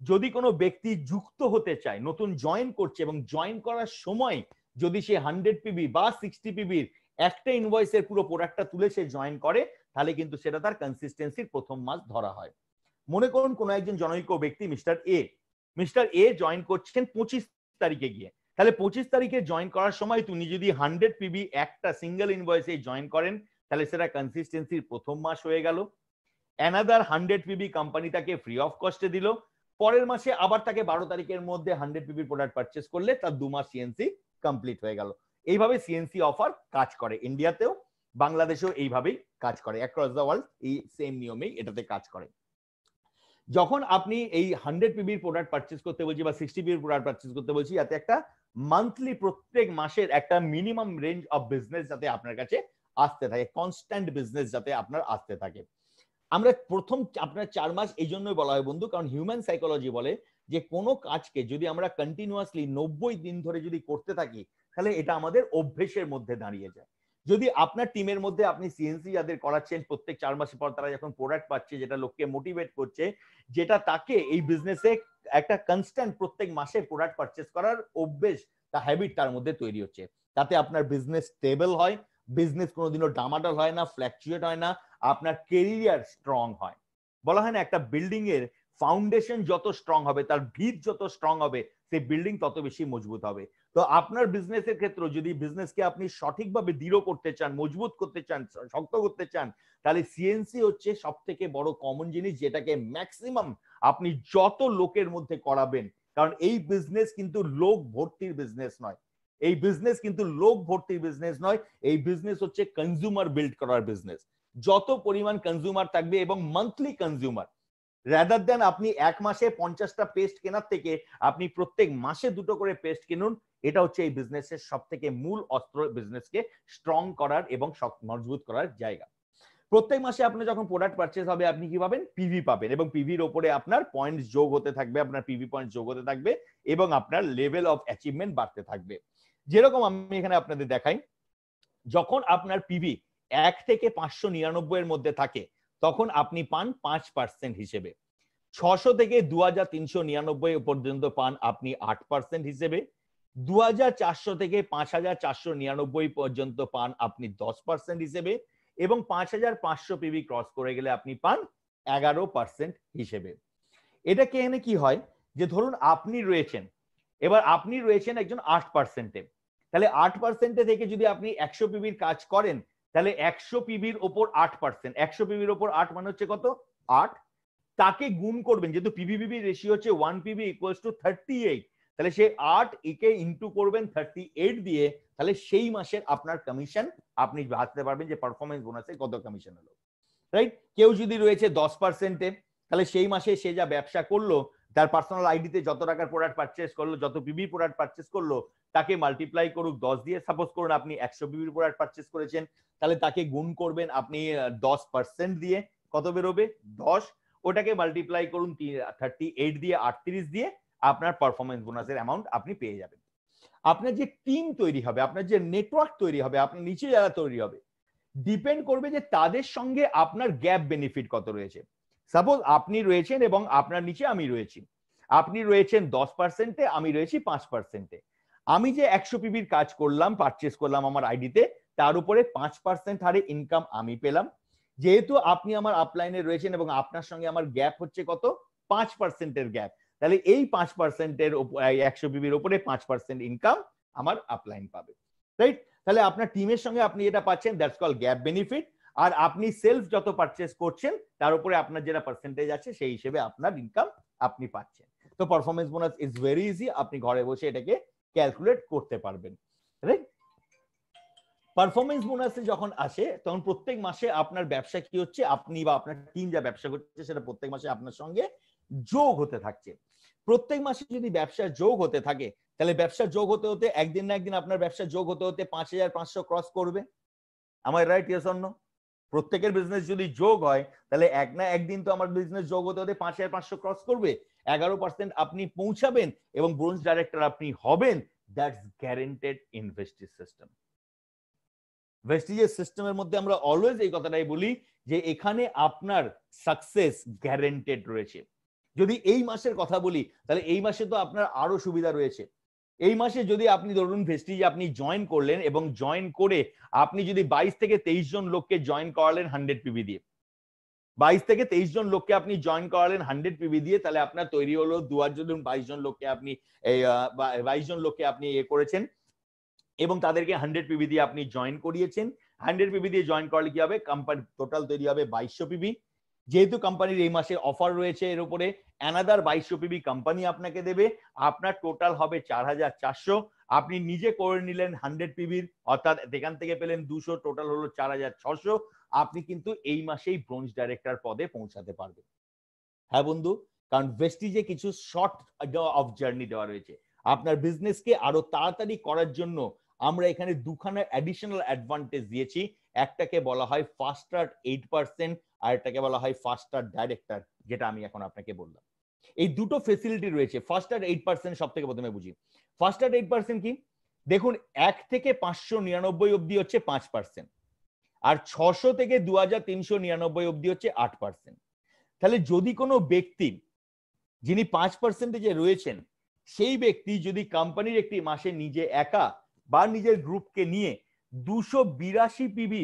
যদি কোনো ব্যক্তি যুক্ত হতে চায় নতুন জয়েন করছে এবং জয়েন করার সময় যদি সে হান্ড্রেড পিবি বা সিক্সটি পিবির একটা ইনভয়েসের পুরো প্রোডাক্টটা তুলে সে জয়েন করে তাহলে কিন্তু সেটা তার কনসিস্টেন্সির প্রথম মাস ধরা হয় মনে করুন কোনো একজন জনৈক ব্যক্তি mister A mister A join করছেন পঁচিশ তারিখে গিয়ে তাহলে পঁচিশ তারিখে জয়েন করার সময় তুমি যদি হান্ড্রেড পিবি একটা সিঙ্গেল ইনভয়েসে জয়েন করেন তাহলে সেটা কনসিস্টেন্সির প্রথম মাস হয়ে গেল অ্যানাদার হান্ড্রেড পিবি কোম্পানি তাকে ফ্রি অফ কস্টে দিল পরের মাসে আবার তাকে বারো তারিখের মধ্যে হান্ড্রেড পিপির প্রোডাক্ট পারচেস করলে তার দু মাস সিএনসি কমপ্লিট হয়ে গেল এইভাবে সিএনসি অফার কাজ করে ইন্ডিয়াতেও বাংলাদেশেও এইভাবেই কাজ করে অ্যাক্রস দ্য ওয়ার্ল্ড এই সেম নিয়মেই এটাতে কাজ করে যখন আপনি এই হান্ড্রেড পিবির প্রোডাক্ট পারচেস করতে বলছি বা সিক্সটি পিবির প্রোডাক্ট পারচেস করতে বলছি যাতে একটা মান্থলি প্রত্যেক মাসের একটা মিনিমাম রেঞ্জ অফ বিজনেস যাতে আপনার কাছে আসতে থাকে কনস্ট্যান্ট বিজনেস যাতে আপনার আসতে থাকে আমরা প্রথম আপনার চার মাস এই জন্যই বলা হয় বন্ধু কারণ হিউম্যান সাইকোলজি বলে যে কোনো কাজকে যদি আমরা কন্টিনিউয়াসলি নব্বই দিন ধরে যদি করতে থাকি তাহলে এটা আমাদের অভ্যেসের মধ্যে দাঁড়িয়ে যায় যদি আপনার টিমের মধ্যে আপনি সিএনসি যাদের করাচ্ছেন প্রত্যেক চার মাসের পর তারা যখন প্রোডাক্ট পাচ্ছে যেটা লোককে মোটিভেট করছে যেটা তাকে এই বিজনেসে একটা কনস্ট্যান্ট প্রত্যেক মাসে প্রোডাক্ট পারচেস করার অভ্যেস তা হ্যাবিট তার মধ্যে তৈরি হচ্ছে তাতে আপনার বিজনেস স্টেবল হয় বিজনেস কোনোদিনও ডামাডাল হয় না ফ্ল্যাকচুয়েট হয় না আপনার কেরিয়ার স্ট্রং হয় বলা হয় না একটা বিল্ডিং এর ফাউন্ডেশন যত স্ট্রং হবে তার ভিত যত স্ট্রং হবে সেই বিল্ডিং তত বেশি মজবুত হবে তো আপনার এর ক্ষেত্রে যদি কে আপনি সঠিকভাবে দৃঢ় করতে চান মজবুত করতে চান শক্ত করতে চান তাহলে সিএনসি হচ্ছে সব থেকে বড় কমন জিনিস যেটাকে ম্যাক্সিমাম আপনি যত লোকের মধ্যে করাবেন কারণ এই বিজনেস কিন্তু লোক ভর্তির বিজনেস নয় এই বিজনেস কিন্তু লোক ভর্তি বিজনেস নয় এই বিজনেস হচ্ছে কনজিউমার বিল্ড করার বিজনেস যত পরিমাণ কনজিউমার থাকবে এবং মান্থলি কনজিউমার রেদার দেন আপনি এক মাসে পঞ্চাশটা পেস্ট কেনার থেকে আপনি প্রত্যেক মাসে দুটো করে পেস্ট কিনুন এটা হচ্ছে এই বিজনেসের সব থেকে মূল অস্ত্র বিজনেসকে স্ট্রং করার এবং মজবুত করার জায়গা প্রত্যেক মাসে আপনার যখন প্রোডাক্ট পারচেস হবে আপনি কি পাবেন পিভি পাবেন এবং পিভির ওপরে আপনার পয়েন্ট যোগ হতে থাকবে আপনার পিভি পয়েন্ট যোগ হতে থাকবে এবং আপনার লেভেল অফ অ্যাচিভমেন্ট বাড়তে থাকবে যেরকম আমি এখানে আপনাদের দেখাই যখন আপনার পিবি এক থেকে পাঁচশো নিরানব্বই এর মধ্যে থাকে তখন আপনি পান পাঁচ পার্সেন্ট হিসেবে ছশো থেকে দু হাজার তিনশো নিরানব্বই পর্যন্ত পান আপনি আট পার্সেন্ট হিসেবে দু হাজার চারশো থেকে পাঁচ হাজার চারশো নিরানব্বই পর্যন্ত পান আপনি দশ পার্সেন্ট হিসেবে এবং পাঁচ হাজার পাঁচশো পিবি ক্রস করে গেলে আপনি পান এগারো পার্সেন্ট হিসেবে এটা কে এনে কি হয় যে ধরুন আপনি রয়েছেন এবার আপনি রয়েছেন একজন আট পার্সেন্টে তাহলে আট পার্সেন্টে থেকে যদি আপনি একশো পিবির কাজ করেন তাহলে একশো পিবির ওপর আট পার্সেন্ট একশো পিবির ওপর আট মানে হচ্ছে কত আট তাকে গুণ করবেন যেহেতু পিবিবিবি রেশিও হচ্ছে one PV equals to thirty eight তাহলে সে আট একে ইন্টু করবেন থার্টি এইট দিয়ে তাহলে সেই মাসের আপনার কমিশন আপনি ভাবতে পারবেন যে পারফরমেন্স বোনাসে কত কমিশন হলো রাইট কেউ যদি রয়েছে দশ পার্সেন্টে তাহলে সেই মাসে সে যা ব্যবসা করলো তার পার্সোনাল আইডিতে যত টাকার প্রোডাক্ট পারচেস করলো যত পিবি প্রোডাক্ট পারচেস করলো তাকে মাল্টিপ্লাই করুক দশ দিয়ে সাপোজ করুন আপনি একশো বিবির প্রোডাক্ট অ্যাড পারচেস করেছেন তাহলে তাকে গুণ করবেন আপনি দশ পার্সেন্ট দিয়ে কত বেরোবে দশ ওটাকে মাল্টিপ্লাই করুন থার্টি এইট দিয়ে আটত্রিশ দিয়ে আপনার পারফরমেন্স বোনাসের অ্যামাউন্ট আপনি পেয়ে যাবেন আপনার যে টিম তৈরি হবে আপনার যে নেটওয়ার্ক তৈরি হবে আপনার নিচে যারা তৈরি হবে ডিপেন্ড করবে যে তাদের সঙ্গে আপনার গ্যাপ বেনিফিট কত রয়েছে সাপোজ আপনি রয়েছেন এবং আপনার নিচে আমি রয়েছি আপনি রয়েছেন দশ পার্সেন্টে আমি রয়েছি পাঁচ পার্সেন্টে আমি যে একশো পিবির কাজ করলাম পারচেস করলাম আমার আইডিতে তার উপরে পাঁচ পার্সেন্ট হারে ইনকাম আমি পেলাম যেহেতু আপনি আমার আপলাইনে রয়েছেন এবং আপনার সঙ্গে আমার গ্যাপ হচ্ছে কত পাঁচ পার্সেন্টের গ্যাপ তাহলে এই পাঁচ পার্সেন্টের একশো পিবির ওপরে পাঁচ পার্সেন্ট ইনকাম আমার আপলাইন পাবে রাইট তাহলে আপনার টিমের সঙ্গে আপনি যেটা পাচ্ছেন দ্যাটস কল গ্যাপ বেনিফিট আর আপনি সেলফ যত পারচেস করছেন তার উপরে আপনার যেটা পার্সেন্টেজ আছে সেই হিসেবে আপনার ইনকাম আপনি পাচ্ছেন তো performance bonus is very easy আপনি ঘরে বসে এটাকে ক্যালকুলেট করতে পারবেন রাইট পারফরমেন্স বোনাসে যখন আসে তখন প্রত্যেক মাসে আপনার ব্যবসা কি হচ্ছে আপনি বা আপনার টিম যা ব্যবসা করছে সেটা প্রত্যেক মাসে আপনার সঙ্গে যোগ হতে থাকছে প্রত্যেক মাসে যদি ব্যবসার যোগ হতে থাকে তাহলে ব্যবসার যোগ হতে হতে একদিন না একদিন আপনার ব্যবসা যোগ হতে হতে পাঁচ হাজার পাঁচশো ক্রস করবে আমার রাইট ইয়েস অন্য প্রত্যেকের বিজনেস যদি যোগ হয় তাহলে এক না একদিন তো আমার বিজনেস যোগ হতে হতে পাঁচ হাজার পাঁচশো ক্রস করবে এগারো পার্সেন্ট আপনি পৌঁছাবেন এবং ব্রোঞ্জ ডাইরেক্টর আপনি হবেন দ্যাটস গ্যারেন্টেড ইনভেস্টিভ সিস্টেম ভেস্টিজের সিস্টেমের মধ্যে আমরা অলওয়েজ এই কথাটাই বলি যে এখানে আপনার সাকসেস গ্যারেন্টেড রয়েছে যদি এই মাসের কথা বলি তাহলে এই মাসে তো আপনার আরো সুবিধা রয়েছে এই মাসে যদি আপনি ধরুন ভেস্টিজ আপনি জয়েন করলেন এবং জয়েন করে আপনি যদি বাইশ থেকে তেইশ জন লোককে জয়েন করালেন হান্ড্রেড পিবি দিয়ে বাইশ থেকে তেইশ জন লোককে আপনি জয়েন করালেন হান্ড্রেড পিবি দিয়ে তাহলে আপনার তৈরি হলো দু জন বাইশ জন লোককে আপনি বাইশ জন লোককে আপনি ইয়ে করেছেন এবং তাদেরকে হান্ড্রেড পিবি দিয়ে আপনি জয়েন করিয়েছেন হান্ড্রেড পিবি দিয়ে জয়েন করলে কি হবে কোম্পানি টোটাল তৈরি হবে বাইশশো পিবি যেহেতু কোম্পানির এই মাসে অফার রয়েছে এর উপরে অ্যানাদার বাইশশো পিবি কোম্পানি আপনাকে দেবে আপনার টোটাল হবে চার হাজার চারশো আপনি নিজে করে নিলেন হান্ড্রেড পিবির অর্থাৎ এখান থেকে পেলেন দুশো টোটাল হলো চার হাজার ছশো আপনি কিন্তু এই মাসেই ব্রোঞ্জ ডাইরেক্টর পদে পৌঁছাতে পারবেন হ্যাঁ বন্ধু কারণ ভেস্টিজে কিছু শর্ট অফ জার্নি দেওয়া রয়েছে আপনার বিজনেসকে আরো তাড়াতাড়ি করার জন্য আমরা এখানে দুখানা অ্যাডিশনাল অ্যাডভান্টেজ দিয়েছি একটাকে বলা হয় ফাস্টার এইট পার্সেন্ট আর একটাকে বলা হয় ফাস্টার ডাইরেক্টর যেটা আমি এখন আপনাকে বললাম এই দুটো ফেসিলিটি রয়েছে ফাস্টার এইট পার্সেন্ট সব থেকে প্রথমে বুঝি ফাস্টার এইট পার্সেন্ট কি দেখুন এক থেকে পাঁচশো নিরানব্বই অব্দি হচ্ছে পাঁচ পার্সেন্ট আর ছশো থেকে দু হাজার তিনশো নিরানব্বই অব্দি হচ্ছে আট পার্সেন্ট তাহলে যদি কোনো ব্যক্তি যিনি পাঁচ পার্সেন্টেজে রয়েছেন সেই ব্যক্তি যদি কোম্পানির একটি মাসে নিজে একা বা নিজের গ্রুপকে নিয়ে দুশো বিরাশি পিবি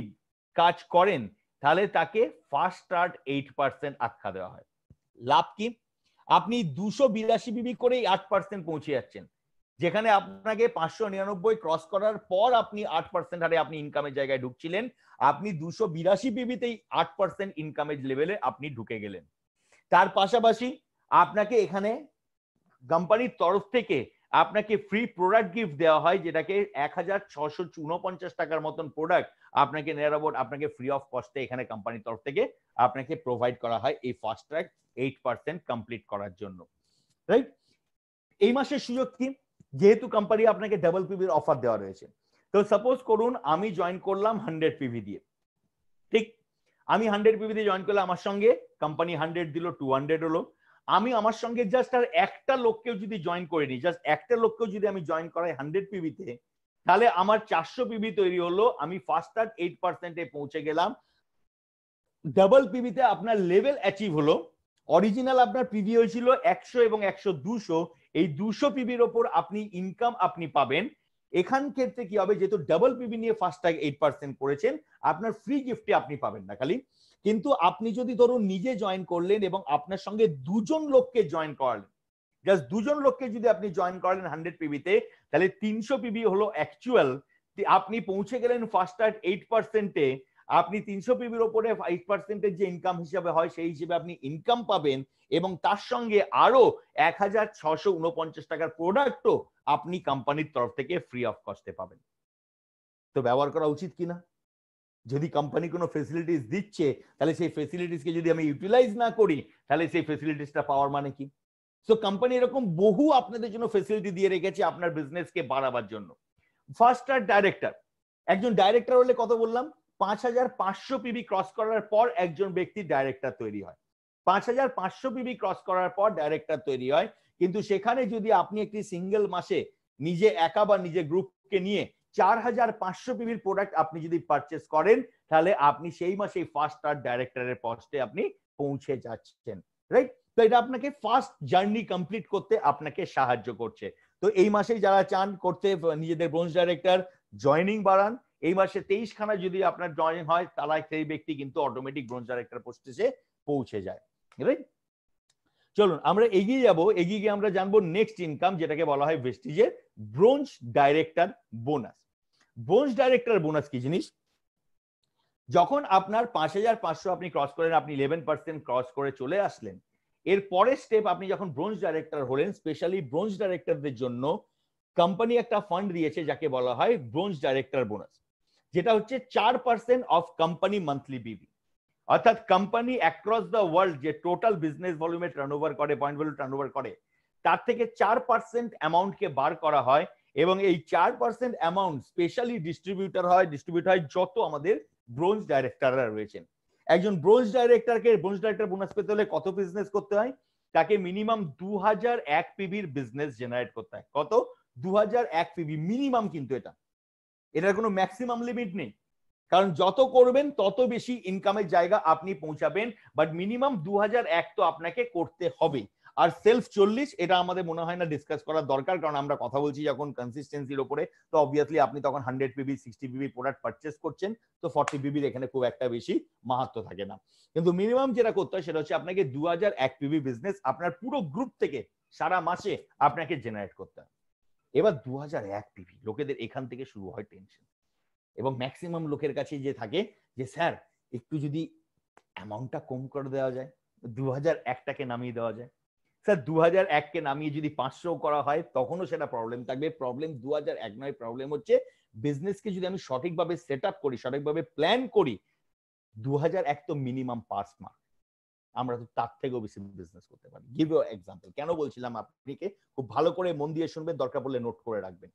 কাজ করেন তাহলে তাকে ফার্স্ট স্টার্ট এইট পার্সেন্ট আখ্যা দেওয়া হয় লাভ কি আপনি দুশো বিরাশি পিবি করেই আট পার্সেন্ট পৌঁছে যাচ্ছেন যেখানে আপনাকে পাঁচশো নিরানব্বই ক্রস করার পর আপনি আট পার্সেন্ট হারে আপনি ইনকামের জায়গায় ঢুকছিলেন আপনি দুশো বিরাশি পিবিতেই আট পার্সেন্ট ইনকামের লেভেলে আপনি ঢুকে গেলেন তার পাশাপাশি আপনাকে এখানে কোম্পানির তরফ থেকে আপনাকে ফ্রি প্রোডাক্ট গিফট দেওয়া হয় যেটাকে এক হাজার ছশো উনপঞ্চাশ টাকার মতন প্রোডাক্ট আপনাকে নেরাবোট আপনাকে ফ্রি অফ কস্টে এখানে কোম্পানির তরফ থেকে আপনাকে প্রোভাইড করা হয় এই fast track eight percent complete করার জন্য রাইট এই মাসের সুযোগ কি যেহেতু কোম্পানি আপনাকে ডাবল পিভির অফার দেওয়া রয়েছে তো সাপোজ করুন আমি জয়েন করলাম হান্ড্রেড পিভি দিয়ে ঠিক আমি হান্ড্রেড পিভি দিয়ে জয়েন করলাম আমার সঙ্গে কোম্পানি হান্ড্রেড দিল টু হান্ড্রেড হলো আমি আমার সঙ্গে জাস্ট আর একটা লোককেও যদি জয়েন করে নিই জাস্ট একটা লোককেও যদি আমি জয়েন করাই হান্ড্রেড পিভিতে তাহলে আমার চারশো পিভি তৈরি হলো আমি ফার্স্ট আর এইট পার্সেন্টে পৌঁছে গেলাম ডাবল পিভিতে আপনার লেভেল অ্যাচিভ হলো অরিজিনাল আপনার পিভি হয়েছিল একশো এবং একশো দুশো এই দুশো পিবির ওপর আপনি ইনকাম আপনি পাবেন এখান ক্ষেত্রে কি হবে যেহেতু ডাবল পিবি নিয়ে ফার্স্ট টাইম এইট পার্সেন্ট করেছেন আপনার ফ্রি গিফটে আপনি পাবেন না খালি কিন্তু আপনি যদি ধরুন নিজে জয়েন করলেন এবং আপনার সঙ্গে দুজন লোককে জয়েন করালেন জাস্ট দুজন লোককে যদি আপনি জয়েন করালেন হান্ড্রেড পিবিতে তাহলে তিনশো পিবি হলো অ্যাকচুয়াল আপনি পৌঁছে গেলেন ফার্স্ট টাইম এইট পার্সেন্টে আপনি তিনশো পিবির ওপরে ফাইভ পার্সেন্টের যে ইনকাম হিসাবে হয় সেই হিসেবে আপনি ইনকাম পাবেন এবং তার সঙ্গে আরো এক হাজার ছশো উনপঞ্চাশ টাকার প্রোডাক্টও আপনি কোম্পানির তরফ থেকে ফ্রি অফ কস্টে পাবেন তো ব্যবহার করা উচিত কিনা যদি কোম্পানি কোনো ফেসিলিটিস দিচ্ছে তাহলে সেই ফেসিলিটিসকে যদি আমি ইউটিলাইজ না করি তাহলে সেই ফেসিলিটিসটা পাওয়ার মানে কি সো কোম্পানি এরকম বহু আপনাদের জন্য ফেসিলিটি দিয়ে রেখেছে আপনার বিজনেসকে বাড়াবার জন্য ফার্স্ট আর ডাইরেক্টর একজন ডাইরেক্টর হলে কত বললাম পাঁচ হাজার পাঁচশো পিবি ক্রস করার পর একজন ব্যক্তি ডাইরেক্টর তৈরি হয় পাঁচ হাজার পাঁচশো পিবি ক্রস করার পর ডাইরেক্টর তৈরি হয় কিন্তু সেখানে যদি আপনি একটি সিঙ্গেল মাসে নিজে একা বা নিজে গ্রুপকে নিয়ে চার পাঁচশো পিবির প্রোডাক্ট আপনি যদি পারচেস করেন তাহলে আপনি সেই মাসেই ফার্স্ট স্টার ডাইরেক্টরের পোস্টে আপনি পৌঁছে যাচ্ছেন রাইট তো এটা আপনাকে ফার্স্ট জার্নি কমপ্লিট করতে আপনাকে সাহায্য করছে তো এই মাসেই যারা চান করতে নিজেদের ব্রোঞ্জ ডাইরেক্টর জয়নিং বাড়ান এই মাসে তেইশ খানা যদি আপনার জয়েন হয় তারা সেই ব্যক্তি কিন্তু অটোমেটিক ব্রোঞ্জ ডাইরেক্টর পোস্টে সে পৌঁছে যায় রাইট চলুন আমরা এগিয়ে যাব এগিয়ে গিয়ে আমরা জানবো নেক্সট ইনকাম যেটাকে বলা হয় ভেস্টিজের bronze director bonus bronze director bonus কি জিনিস যখন আপনার পাঁচ হাজার পাঁচশো আপনি ক্রস করেন আপনি ইলেভেন পার্সেন্ট ক্রস করে চলে আসলেন এর পরের স্টেপ আপনি যখন ব্রোঞ্জ ডাইরেক্টর হলেন স্পেশালি ব্রোঞ্জ ডাইরেক্টরদের জন্য কোম্পানি একটা ফান্ড দিয়েছে যাকে বলা হয় ব্রোঞ্জ ডাইরেক্টর বোনাস যেটা হচ্ছে চার percent of company monthly BV অর্থাৎ কোম্পানি অ্যাক্রস দ্য ওয়ার্ল্ড যে টোটাল বিজনেস ভলিউমে টার্ন ওভার করে পয়েন্ট ভলিউ টার্ন ওভার করে তার থেকে চার পার্সেন্ট অ্যামাউন্টকে বার করা হয় এবং এই চার পার্সেন্ট অ্যামাউন্ট স্পেশালি ডিস্ট্রিবিউটার হয় ডিস্ট্রিবিউট হয় যত আমাদের ব্রোঞ্জ ডাইরেক্টররা রয়েছেন একজন ব্রোঞ্জ ডাইরেক্টরকে ব্রোঞ্জ ডাইরেক্টর বোনাস পেতে হলে কত বিজনেস করতে হয় তাকে মিনিমাম দু হাজার এক পিবির বিজনেস জেনারেট করতে হয় কত দু হাজার এক পিবি মিনিমাম কিন্তু এটা এটার কোনো ম্যাক্সিমাম লিমিট নেই কারণ যত করবেন তত বেশি ইনকামের জায়গা আপনি পৌঁছাবেন বাট মিনিমাম দু তো আপনাকে করতে হবে আর সেলফ চল্লিশ এটা আমাদের মনে হয় না ডিসকাস করার দরকার কারণ আমরা কথা বলছি যখন কনসিস্টেন্সির ওপরে তো অবভিয়াসলি আপনি তখন hundred PV sixty PV product purchase করছেন তো ফর্টি পিবির এখানে খুব একটা বেশি মাহাত্ম থাকে না কিন্তু মিনিমাম যেটা করতে হয় সেটা হচ্ছে আপনাকে দু হাজার এক পিবি বিজনেস আপনার পুরো গ্রুপ থেকে সারা মাসে আপনাকে জেনারেট করতে হয় এবার দু হাজার এক টিভি লোকেদের এখান থেকে শুরু হয় টেনশন এবং ম্যাক্সিমাম লোকের কাছে যে থাকে যে স্যার একটু যদি অ্যামাউন্টটা কম করে দেওয়া যায় দু হাজার একটাকে নামিয়ে দেওয়া যায় স্যার দু হাজার এককে নামিয়ে যদি পাঁচশো করা হয় তখনও সেটা প্রবলেম থাকবে প্রবলেম দু হাজার এক নয় প্রবলেম হচ্ছে বিজনেসকে যদি আমি সঠিকভাবে সেট আপ করি সঠিকভাবে প্ল্যান করি দু হাজার এক তো মিনিমাম পাস মার্ক আমরা তো তার থেকেও বেশি বিজনেস করতে পারি গিভ ইউ এক্সাম্পল কেন বলছিলাম আপনাকে খুব ভালো করে মন দিয়ে শুনবেন দরকার পড়লে নোট করে রাখবেন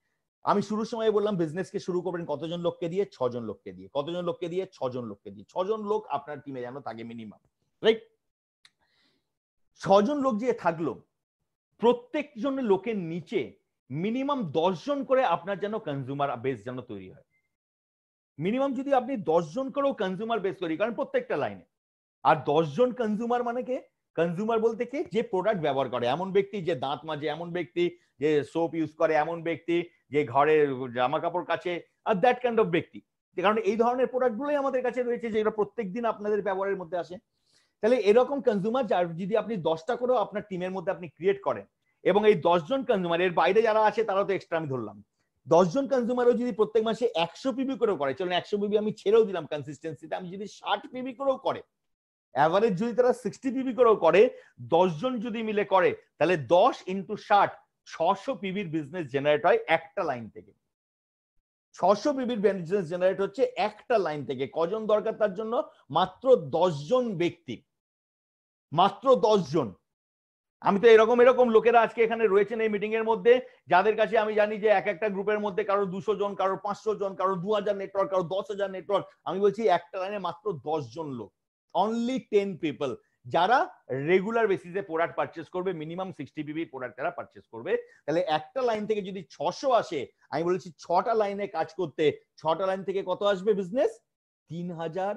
আমি শুরুর সময় বললাম বিজনেসকে শুরু করবেন কতজন লোককে দিয়ে ছজন লোককে দিয়ে কতজন লোককে দিয়ে ছজন লোককে দিয়ে ছজন লোক আপনার টিমে যেন থাকে মিনিমাম রাইট ছজন লোক যে থাকলো প্রত্যেকজন লোকের নিচে মিনিমাম জন করে আপনার যেন কনজিউমার বেস যেন তৈরি হয় মিনিমাম যদি আপনি দশজন করেও কনজিউমার বেস তৈরি করেন প্রত্যেকটা লাইনে আর দশজন কনজিউমার মানে কে কনজিউমার বলতে কি যে প্রোডাক্ট ব্যবহার করে এমন ব্যক্তি যে দাঁত মাজে এমন ব্যক্তি যে সোপ ইউজ করে এমন ব্যক্তি যে ঘরে জামা কাপড় কাছে আর দ্যাট কাইন্ড অফ ব্যক্তি কারণ এই ধরনের প্রোডাক্টগুলোই আমাদের কাছে রয়েছে যেগুলো প্রত্যেক দিন আপনাদের ব্যবহারের মধ্যে আসে তাহলে এরকম কনজিউমার যার যদি আপনি দশটা করেও আপনার টিমের মধ্যে আপনি ক্রিয়েট করেন এবং এই দশজন কনজিউমার এর বাইরে যারা আছে তারা তো এক্সট্রা আমি ধরলাম দশজন কনজিউমারও যদি প্রত্যেক মাসে একশো পিবি করেও করে চলুন একশো পিবি আমি ছেড়েও দিলাম কনসিস্টেন্সিতে আমি যদি ষাট পিবি করেও করে অ্যাভারেজ যদি তারা সিক্সটি পিবি করেও করে দশজন যদি মিলে করে তাহলে দশ ইন্টু ষাট ছশো পিবির বিজনেস জেনারেট হয় একটা লাইন থেকে ছশো পিবির বিজনেস জেনারেট হচ্ছে একটা লাইন থেকে কজন দরকার তার জন্য মাত্র দশজন ব্যক্তি মাত্র দশজন আমি তো এরকম এরকম লোকেরা আজকে এখানে রয়েছেন এই মিটিং এর মধ্যে যাদের কাছে আমি জানি যে এক একটা গ্রুপের মধ্যে কারো দুশো জন কারো পাঁচশো জন কারো দু হাজার নেটওয়ার্ক কারো দশ হাজার নেটওয়ার্ক আমি বলছি একটা লাইনে মাত্র দশজন লোক অনলি টেন পিপল যারা রেগুলার বেসিসে প্রোডাক্ট পারচেস করবে মিনিমাম সিক্সটি পিবি প্রোডাক্ট তারা পারচেস করবে তাহলে একটা লাইন থেকে যদি ছশো আসে আমি বলেছি ছটা লাইনে কাজ করতে ছটা লাইন থেকে কত আসবে বিজনেস তিন হাজার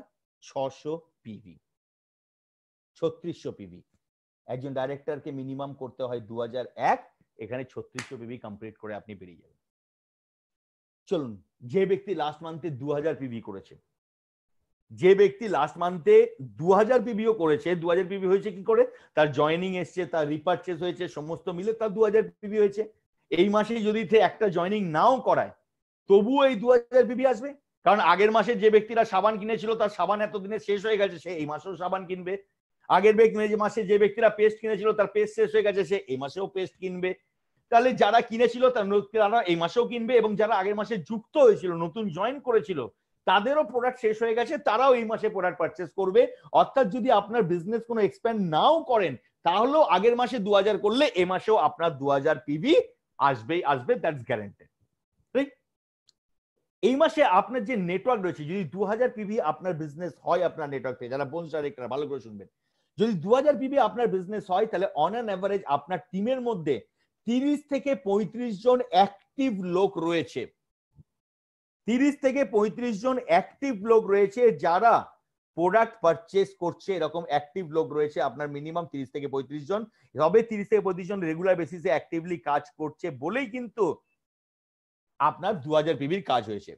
ছশো পিবি ছত্রিশশো পিবি একজন ডাইরেক্টরকে মিনিমাম করতে হয় দু হাজার এক এখানে ছত্রিশশো পিবি কমপ্লিট করে আপনি বেরিয়ে যাবেন চলুন যে ব্যক্তি লাস্ট মান্থে দু হাজার পিবি করেছে যে ব্যক্তি লাস্ট মান্থে দু হাজার পিবিও করেছে দু হাজার পিবি হয়েছে কি করে তার জয়নিং এসছে তার রিপার্চেস হয়েছে সমস্ত মিলে তার দু হাজার পিবি হয়েছে এই মাসে যদি একটা জয়নিং নাও করায় তবুও এই দু হাজার পিবি আসবে কারণ আগের মাসে যে ব্যক্তিরা সাবান কিনেছিল তার সাবান এতদিনে শেষ হয়ে গেছে সে এই মাসেও সাবান কিনবে আগের ব্যক্তি মানে মাসে যে ব্যক্তিরা পেস্ট কিনেছিল তার পেস্ট শেষ হয়ে গেছে সে এই মাসেও পেস্ট কিনবে তাহলে যারা কিনেছিল তারা এই মাসেও কিনবে এবং যারা আগের মাসে যুক্ত হয়েছিল নতুন জয়েন করেছিল তাদেরও প্রোডাক্ট শেষ হয়ে গেছে তারাও এই মাসে প্রোডাক্ট পারচেস করবে অর্থাৎ যদি আপনার বিজনেস কোনো এক্সপ্যান্ড নাও করেন তাহলেও আগের মাসে দু হাজার করলে এ মাসেও আপনার দু হাজার পিবি আসবেই আসবে দ্যাটস গ্যারেন্টেড রাইট এই মাসে আপনার যে নেটওয়ার্ক রয়েছে যদি দু হাজার পিবি আপনার বিজনেস হয় আপনার নেটওয়ার্ক থেকে যারা বোনস ডাইরেক্টরা ভালো করে শুনবেন যদি দু হাজার পিবি আপনার বিজনেস হয় তাহলে অন অ্যান অ্যাভারেজ আপনার টিমের মধ্যে তিরিশ থেকে পঁয়ত্রিশ জন অ্যাক্টিভ লোক রয়েছে তিরিশ থেকে পঁয়ত্রিশ জন অ্যাক্টিভ লোক রয়েছে যারা প্রোডাক্ট পারচেস করছে এরকম অ্যাক্টিভ লোক রয়েছে আপনার মিনিমাম তিরিশ থেকে পঁয়ত্রিশ জন তবে তিরিশ থেকে পঁয়ত্রিশ জন রেগুলার বেসিসে অ্যাক্টিভলি কাজ করছে বলেই কিন্তু আপনার দু হাজার পিবির কাজ হয়েছে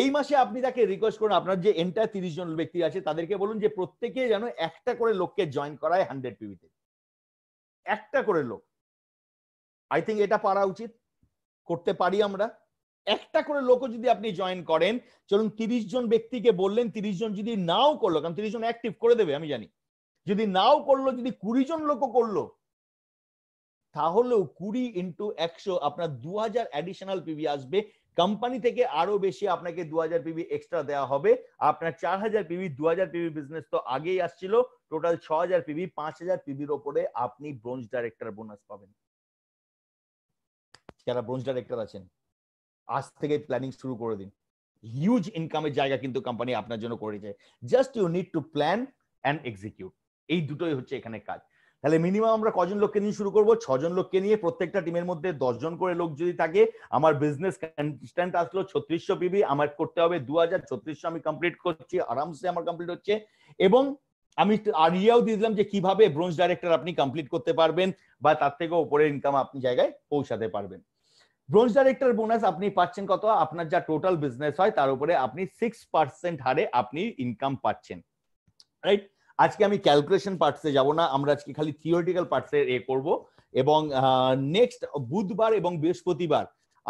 এই মাসে আপনি তাকে রিকোয়েস্ট করুন আপনার যে এন্টার তিরিশ জন ব্যক্তি আছে তাদেরকে বলুন যে প্রত্যেকে যেন একটা করে লোককে জয়েন করায় হান্ড্রেড পিবিতে একটা করে লোক আই থিংক এটা পারা উচিত করতে পারি আমরা একটা করে লোক যদি আপনি জয়েন করেন চলুন তিরিশ জন ব্যক্তিকে বললেন তিরিশ জন যদি নাও করলো কারণ তিরিশ জন অ্যাক্টিভ করে দেবে আমি জানি যদি নাও করলো যদি কুড়ি জন লোক করলো তাহলেও কুড়ি ইন্টু একশো আপনার দু হাজার অ্যাডিশনাল পিবি আসবে কোম্পানি থেকে আরো বেশি আপনাকে দু হাজার পিবি এক্সট্রা দেওয়া হবে আপনার চার হাজার পিবি দু হাজার পিবি বিজনেস তো আগেই আসছিল টোটাল ছ হাজার পিবি পাঁচ হাজার পিবির ওপরে আপনি ব্রোঞ্জ ডাইরেক্টর বোনাস পাবেন যারা ব্রোঞ্জ ডাইরেক্টর আছেন আজ থেকে প্ল্যানিং শুরু করে দিন হিউজ ইনকামের জায়গা কিন্তু কোম্পানি আপনার জন্য করেছে just you need to plan and execute এই দুটোই হচ্ছে এখানে কাজ তাহলে মিনিমাম আমরা কজন লোককে নিয়ে শুরু করবো ছজন লোককে নিয়ে প্রত্যেকটা টিমের মধ্যে দশজন করে লোক যদি থাকে আমার বিজনেস কনস্ট্যান্ট আসলো ছত্রিশশো পিবি আমার করতে হবে দু হাজার ছত্রিশশো আমি কমপ্লিট করছি আরামসে আমার কমপ্লিট হচ্ছে এবং আমি আরিয়াও দিয়ে দিলাম যে কিভাবে ব্রোঞ্জ ডাইরেক্টর আপনি কমপ্লিট করতে পারবেন বা তার থেকেও উপরে ইনকাম আপনি জায়গায় পৌঁছাতে পারবেন ব্রোঞ্জ ডাইরেক্টর বোনাস আপনি পাচ্ছেন কত আপনার যা টোটাল বিজনেস হয় তার উপরে আপনি সিক্স পার্সেন্ট হারে আপনি ইনকাম পাচ্ছেন রাইট আজকে আমি ক্যালকুলেশন পার্টসে যাব না আমরা আজকে খালি থিওরিটিক্যাল পার্টসে এ করব এবং নেক্সট বুধবার এবং বৃহস্পতিবার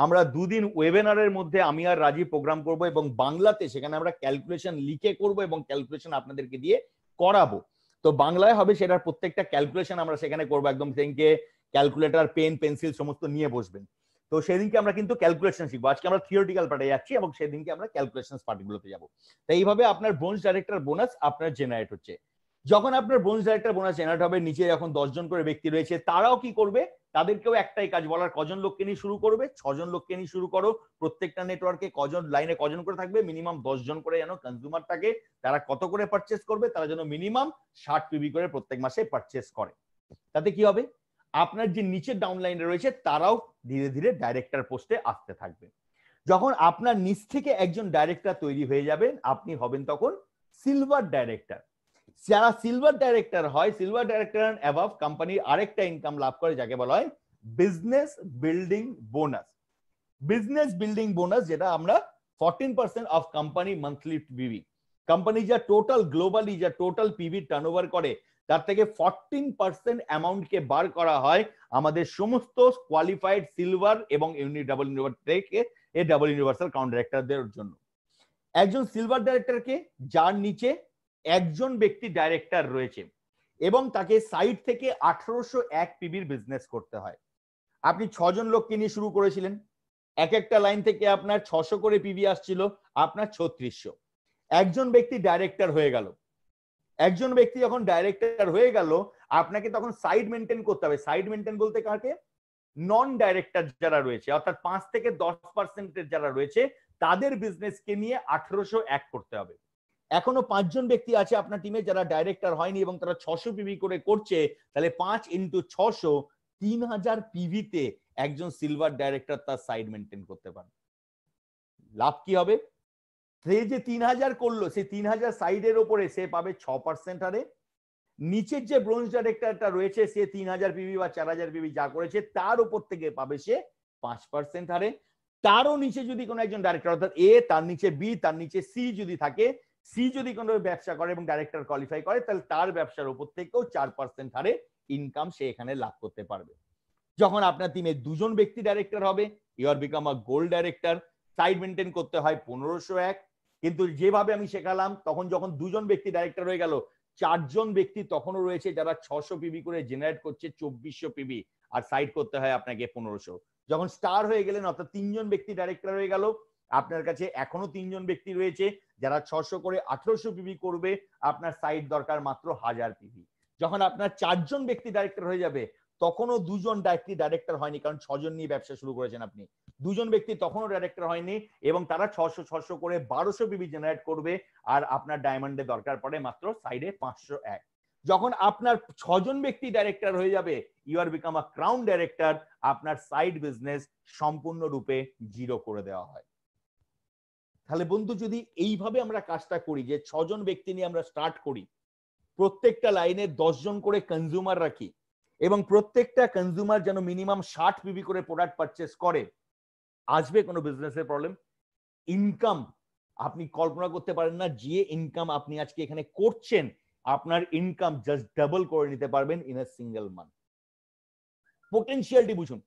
আমরা দুদিন ওয়েবিনারের মধ্যে আমি আর রাজীব প্রোগ্রাম করব এবং বাংলাতে সেখানে আমরা ক্যালকুলেশন লিখে করব এবং ক্যালকুলেশন আপনাদেরকে দিয়ে করাবো তো বাংলায় হবে সেটার প্রত্যেকটা ক্যালকুলেশন আমরা সেখানে করবো একদম সেদিনকে ক্যালকুলেটার পেন পেন্সিল সমস্ত নিয়ে বসবেন তো সেদিনকে আমরা কিন্তু ক্যালকুলেশন শিখবো আজকে আমরা থিওরিটিক্যাল পার্টে যাচ্ছি এবং সেদিনকে আমরা ক্যালকুলেশন পার্টগুলোতে যাবো তাই এইভাবে আপনার ব্রোঞ্জ ডাইরেক্টর বোনাস আপনার জেনারেট হচ্ছে যখন আপনার ব্রোঞ্জ ডাইরেক্টর বোনাস জেনারেট হবে নিচে যখন দশজন করে ব্যক্তি রয়েছে তারাও কি করবে তাদেরকেও একটাই কাজ বলার কজন লোককে নিয়ে শুরু করবে ছজন লোককে নিয়ে শুরু করো প্রত্যেকটা নেটওয়ার্কে কজন লাইনে কজন করে থাকবে মিনিমাম জন করে যেন কনজিউমার থাকে তারা কত করে পারচেস করবে তারা যেন মিনিমাম ষাট পিবি করে প্রত্যেক মাসে পারচেস করে তাতে কি হবে আপনার যে নিচের লাইন রয়েছে তারাও ধীরে ধীরে ডাইরেক্টর পোস্টে আসতে থাকবে যখন আপনার নিচ থেকে একজন ডাইরেক্টর তৈরি হয়ে যাবেন আপনি হবেন তখন সিলভার ডাইরেক্টর যারা সিলভার ডাইরেক্টর হয় সিলভার ডাইরেক্টর অ্যাভাব কোম্পানির আরেকটা ইনকাম লাভ করে যাকে বলা হয় business building bonus business building bonus যেটা আমরা fourteen percent of company monthly PV company যা টোটাল গ্লোবালি যা টোটাল পিবি টার্ন করে তার থেকে ফর্টিন পার্সেন্ট অ্যামাউন্টকে বার করা হয় আমাদের সমস্ত কোয়ালিফাইড সিলভার এবং ইউনি ডাবল থেকে এ ডাবল ইউনিভার্সাল কাউন্ট ডাইরেক্টরদের জন্য একজন সিলভার ডাইরেক্টরকে যার নিচে একজন ব্যক্তি ডাইরেক্টর রয়েছে এবং তাকে সাইট থেকে আঠারোশো এক পিবির বিজনেস করতে হয় আপনি ছজন লোককে নিয়ে শুরু করেছিলেন এক একটা লাইন থেকে আপনার ছশো করে পিবি আসছিল আপনার ছত্রিশশো একজন ব্যক্তি ডাইরেক্টর হয়ে গেল একজন ব্যক্তি যখন ডাইরেক্টর হয়ে গেল আপনাকে তখন সাইড মেনটেন করতে হবে সাইড মেনটেন বলতে কাকে নন ডাইরেক্টর যারা রয়েছে অর্থাৎ পাঁচ থেকে দশ পার্সেন্টের যারা রয়েছে তাদের বিজনেসকে নিয়ে আঠারোশো এক করতে হবে এখনো পাঁচজন ব্যক্তি আছে আপনার টিমে যারা ডাইরেক্টর হয়নি এবং তারা ছশো পিভি করে করছে তাহলে পাঁচ ইন্টু ছশো তিন হাজার পিভিতে একজন সিলভার ডাইরেক্টর তার সাইড মেনটেন করতে পারবে লাভ কি হবে সে যে তিন হাজার করলো সেই তিন হাজার সাইডের ওপরে সে পাবে ছ পার্সেন্ট হারে নিচের যে ব্রোঞ্জ ডাইরেক্টরটা রয়েছে সে তিন হাজার পিবি বা চার হাজার পিবি যা করেছে তার উপর থেকে পাবে সে পাঁচ পার্সেন্ট হারে তারও নিচে যদি কোনো একজন ডাইরেক্টর অর্থাৎ এ তার নিচে বি তার নিচে সি যদি থাকে সি যদি কোনো ব্যবসা করে এবং ডাইরেক্টর কোয়ালিফাই করে তাহলে তার ব্যবসার উপর থেকেও চার পার্সেন্ট হারে ইনকাম সে এখানে লাভ করতে পারবে যখন আপনার টিমে দুজন ব্যক্তি ডাইরেক্টর হবে you are become a gold director side maintain করতে হয় পনেরোশো এক কিন্তু যেভাবে আমি শেখালাম তখন যখন দুজন ব্যক্তি ডাইরেক্টর হয়ে গেল চারজন ব্যক্তি তখনও রয়েছে যারা ছশো পিবি করে জেনারেট করছে চব্বিশশো পিবি আর সাইড করতে হয় আপনাকে পনেরোশো যখন স্টার হয়ে গেলেন অর্থাৎ তিনজন ব্যক্তি ডাইরেক্টর হয়ে গেল আপনার কাছে এখনো তিনজন ব্যক্তি রয়েছে যারা ছশো করে আঠারোশো পিবি করবে আপনার সাইড দরকার মাত্র হাজার পিবি যখন আপনার চারজন ব্যক্তি ডাইরেক্টর হয়ে যাবে তখনও দুজন ব্যক্তি ডাইরেক্টর হয়নি কারণ ছজন নিয়ে ব্যবসা শুরু করেছেন আপনি দুজন ব্যক্তি তখনও ডাইরেক্টর হয়নি এবং তারা ছশো ছশো করে বারোশো পিবি জেনারেট করবে আর আপনার ডায়মন্ডের দরকার পড়ে মাত্র সাইডে পাঁচশো এক যখন আপনার ছজন ব্যক্তি ডাইরেক্টর হয়ে যাবে you are become a crown director আপনার সাইড বিজনেস সম্পূর্ণরূপে জিরো করে দেওয়া হয় তাহলে বন্ধু যদি এইভাবে আমরা কাজটা করি যে ছজন ব্যক্তি নিয়ে আমরা স্টার্ট করি প্রত্যেকটা লাইনে দশজন করে কনজিউমার রাখি এবং প্রত্যেকটা কনজিউমার যেন মিনিমাম ষাট পিবি করে প্রোডাক্ট পারচেস করে আসবে কোনো বিজনেসের প্রবলেম ইনকাম আপনি কল্পনা করতে পারেন না যে ইনকাম আপনি আজকে এখানে করছেন আপনার ইনকাম জাস্ট ডাবল করে নিতে পারবেন ইন আ সিঙ্গেল মান্থ পোটেন্সিয়ালটি বুঝুন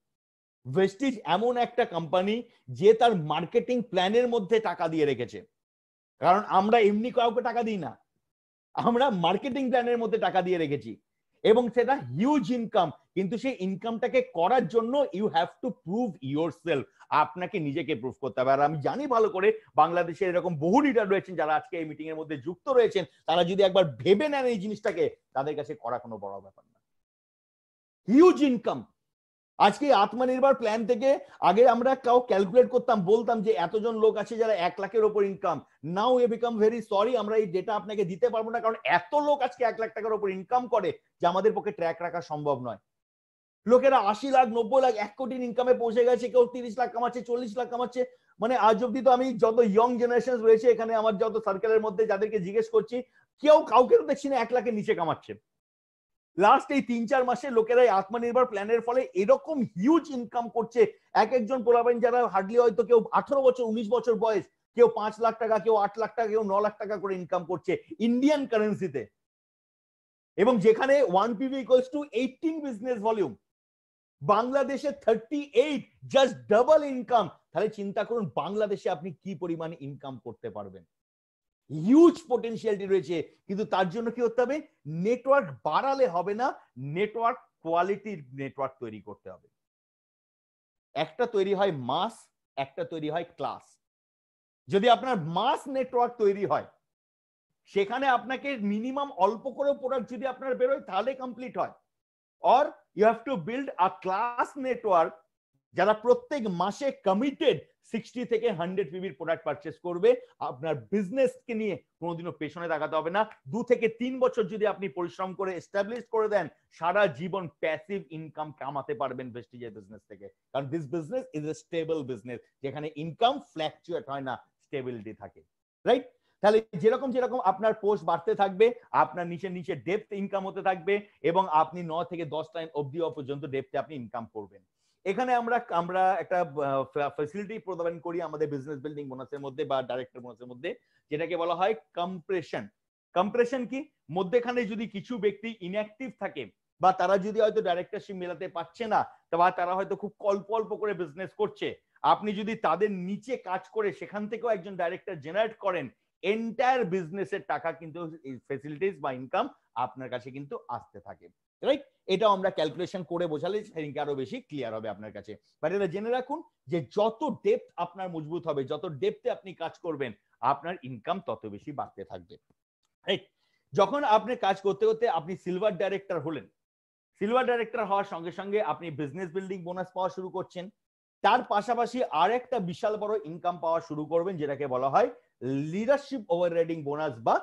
ভেস্টিজ এমন একটা কোম্পানি যে তার মার্কেটিং প্ল্যানের মধ্যে টাকা দিয়ে রেখেছে কারণ আমরা এমনি কাউকে টাকা দিই না আমরা মার্কেটিং প্ল্যানের মধ্যে টাকা দিয়ে রেখেছি এবং সেটা হিউজ ইনকাম কিন্তু সেই ইনকামটাকে করার জন্য you have to prove yourself আপনাকে নিজেকে প্রুভ করতে হবে আর আমি জানি ভালো করে বাংলাদেশে এরকম বহু লিডার রয়েছেন যারা আজকে এই মিটিং এর মধ্যে যুক্ত রয়েছেন তারা যদি একবার ভেবে নেন এই জিনিসটাকে তাদের কাছে করা কোনো বড় ব্যাপার না হিউজ ইনকাম আজকে আত্মনির্ভর প্ল্যান থেকে আগে আমরা কাউ ক্যালকুলেট করতাম বলতাম যে এতজন লোক আছে যারা এক লাখের ওপর income now a become very sorry আমরা এই ডেটা আপনাকে দিতে পারবো না কারণ এত লোক আজকে এক লাখ টাকার ওপর ইনকাম করে যে আমাদের পক্ষে ট্র্যাক রাখা সম্ভব নয় লোকেরা আশি লাখ নব্বই লাখ এক কোটি ইনকামে পৌঁছে গেছে কেউ তিরিশ লাখ কামাচ্ছে চল্লিশ লাখ কামাচ্ছে মানে আজ অব্দি তো আমি যত ইয়ং জেনারেশন রয়েছে এখানে আমার যত সার্কেলের মধ্যে যাদেরকে জিজ্ঞেস করছি কেউ কাউকে তো দেখছি না এক লাখের নিচে কামাচ্ছে লাস্ট এই তিন চার মাসে লোকেরা এই আত্মনির্ভর প্ল্যানের ফলে এরকম হিউজ ইনকাম করছে এক একজন পোলাবেন যারা হার্ডলি হয়তো কেউ আঠারো বছর উনিশ বছর বয়স কেউ পাঁচ লাখ টাকা কেউ আট লাখ টাকা কেউ ন লাখ টাকা করে ইনকাম করছে ইন্ডিয়ান কারেন্সিতে এবং যেখানে one PV equals to eighteen business volume বাংলাদেশে thirty eight just double income তাহলে চিন্তা করুন বাংলাদেশে আপনি কি পরিমাণে ইনকাম করতে পারবেন হিউজ পোটেন্সিয়ালটি রয়েছে কিন্তু তার জন্য কি করতে হবে নেটওয়ার্ক বাড়ালে হবে না নেটওয়ার্ক কোয়ালিটির নেটওয়ার্ক তৈরি করতে হবে একটা তৈরি হয় মাস একটা তৈরি হয় ক্লাস যদি আপনার মাস নেটওয়ার্ক তৈরি হয় সেখানে আপনাকে মিনিমাম অল্প করে প্রোডাক্ট যদি আপনার বেরোয় তাহলে কমপ্লিট হয় or you have to build a class network যারা প্রত্যেক মাসে কমিটেড সিক্সটি থেকে হান্ড্রেড পিবির প্রোডাক্ট পারচেস করবে আপনার বিজনেস কে নিয়ে কোনোদিনও পেছনে তাকাতে হবে না দু থেকে তিন বছর যদি আপনি পরিশ্রম করে এস্টাবলিশ করে দেন সারা জীবন প্যাসিভ ইনকাম কামাতে পারবেন ভেস্টিজের বিজনেস থেকে কারণ this business is a stable business যেখানে ইনকাম ফ্ল্যাকচুয়েট হয় না স্টেবিলিটি থাকে রাইট তাহলে যেরকম যেরকম আপনার পোস্ট বাড়তে থাকবে আপনার নিচে নিচে ডেপথ ইনকাম হতে থাকবে এবং আপনি ন থেকে দশ টাইম অবধি পর্যন্ত ডেপথে আপনি ইনকাম করবেন এখানে আমরা আমরা একটা ফ্যাসিলিটি প্রদান করি আমাদের বিজনেস বিল্ডিং বোনাসের মধ্যে বা ডাইরেক্টর বোনাসের মধ্যে যেটাকে বলা হয় কম্প্রেশন কম্প্রেশন কি মধ্যেখানে যদি কিছু ব্যক্তি ইনঅ্যাক্টিভ থাকে বা তারা যদি হয়তো ডাইরেক্টরশিপ মেলাতে পারছে না বা তারা হয়তো খুব অল্প অল্প করে বিজনেস করছে আপনি যদি তাদের নিচে কাজ করে সেখান থেকেও একজন ডাইরেক্টর জেনারেট করেন এন্টায়ার বিজনেসের টাকা কিন্তু ফেসিলিটিস বা ইনকাম আপনার কাছে কিন্তু আসতে থাকে রাইট এটাও আমরা ক্যালকুলেশন করে বোঝালে সেদিনকে আরো বেশি ক্লিয়ার হবে আপনার কাছে বাট এটা জেনে রাখুন যে যত ডেপথ আপনার মজবুত হবে যত ডেপথে আপনি কাজ করবেন আপনার ইনকাম তত বেশি বাড়তে থাকবে রাইট যখন আপনি কাজ করতে করতে আপনি সিলভার ডাইরেক্টর হলেন সিলভার ডাইরেক্টর হওয়ার সঙ্গে সঙ্গে আপনি বিজনেস বিল্ডিং বোনাস পাওয়া শুরু করছেন তার পাশাপাশি আর একটা বিশাল বড় ইনকাম পাওয়া শুরু করবেন যেটাকে বলা হয় লিডারশিপ ওভার বোনাস বা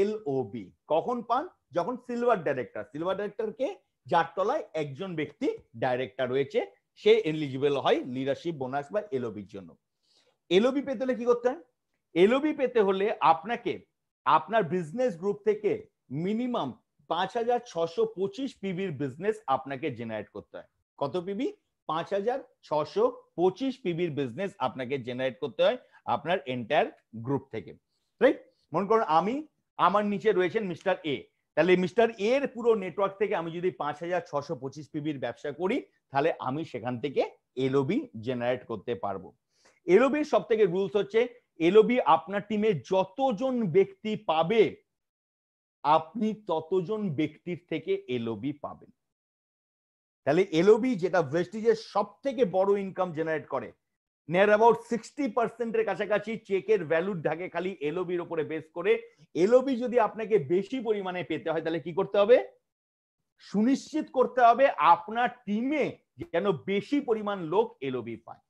এলওবি কখন পান যখন সিলভার ডাইরেক্টর সিলভার ডাইরেক্টরকে যার তলায় একজন ব্যক্তি ডাইরেক্টর রয়েছে সে এলিজিবল হয় লিডারশিপ বোনাস বা এলওবির জন্য এলওবি পেতে হলে কি করতে হয় এলওবি পেতে হলে আপনাকে আপনার বিজনেস গ্রুপ থেকে মিনিমাম পাঁচ হাজার ছশো পঁচিশ পিবির বিজনেস আপনাকে জেনারেট করতে হয় কত পিবি পাঁচ হাজার ছশো পঁচিশ পিবির বিজনেস আপনাকে জেনারেট করতে হয় আপনার এন্টায়ার গ্রুপ থেকে রাইট মনে করুন আমি আমার নিচে রয়েছেন মিস্টার এ তাহলে মিস্টার এর পুরো নেটওয়ার্ক থেকে আমি যদি পাঁচ হাজার ছশো পঁচিশ পিবির ব্যবসা করি তাহলে আমি সেখান থেকে এলওবি জেনারেট করতে পারবো এলওবির সব থেকে রুলস হচ্ছে এলওবি আপনার টিমে যতজন ব্যক্তি পাবে আপনি ততজন ব্যক্তির থেকে এলওবি পাবেন তাহলে এলওবি যেটা ভেস্টিজের সব থেকে বড় ইনকাম জেনারেট করে নেয়ার অ্যাবাউট সিক্সটি পার্সেন্টের কাছাকাছি চেকের ভ্যালুর ঢাকে খালি এলওবির ওপরে বেস করে এলওবি যদি আপনাকে বেশি পরিমাণে পেতে হয় তাহলে কি করতে হবে সুনিশ্চিত করতে হবে আপনার টিমে যেন বেশি পরিমাণ লোক এলওবি পায়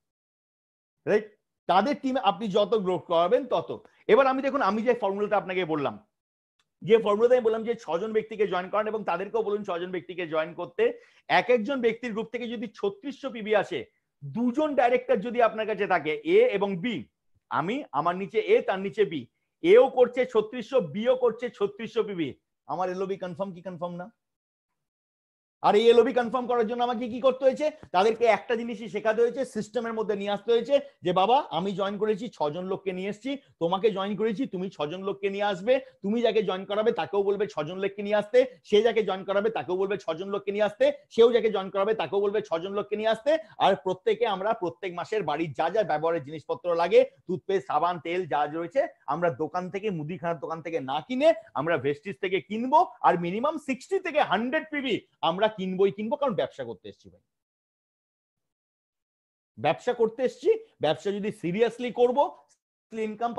রাইট তাদের টিমে আপনি যত গ্রোথ করাবেন তত এবার আমি দেখুন আমি যে ফর্মুলাটা আপনাকে বললাম যে ফর্মুলাতে আমি বললাম যে ছজন ব্যক্তিকে জয়েন করান এবং তাদেরকেও বলুন ছজন ব্যক্তিকে জয়েন করতে এক একজন ব্যক্তির গ্রুপ থেকে যদি ছত্রিশশো পিবি আসে দুজন ডাইরেক্টর যদি আপনার কাছে থাকে এ এবং বি আমি আমার নিচে এ তার নিচে বি এও করছে ছত্রিশশো বিও করছে ছত্রিশশো বিবি আমার বি কনফার্ম কি কনফার্ম না আর এই এলওবি কনফার্ম করার জন্য আমাকে কি করতে হয়েছে তাদেরকে একটা জিনিসই শেখাতে হয়েছে সিস্টেমের মধ্যে নিয়ে আসতে হয়েছে যে বাবা আমি জয়েন করেছি ছজন লোককে নিয়ে এসেছি তোমাকে জয়েন করেছি তুমি ছজন লোককে নিয়ে আসবে তুমি যাকে জয়েন করাবে তাকেও বলবে ছজন লোককে নিয়ে আসতে সে যাকে জয়েন করাবে তাকেও বলবে ছজন লোককে নিয়ে আসতে সেও যাকে জয়েন করাবে তাকেও বলবে ছজন লোককে নিয়ে আসতে আর প্রত্যেকে আমরা প্রত্যেক মাসের বাড়ির যা যা ব্যবহারের জিনিসপত্র লাগে টুথপেস্ট সাবান তেল যা রয়েছে আমরা দোকান থেকে মুদিখানার দোকান থেকে না কিনে আমরা ভেস্টিজ থেকে কিনবো আর মিনিমাম সিক্সটি থেকে হান্ড্রেড পিবি আমরা কিনবই কিনবো কারণ ব্যবসা করতে এসছি ভাই ব্যবসা করতে এসছি ব্যবসা যদি সিরিয়াসলি করবো ইনকাম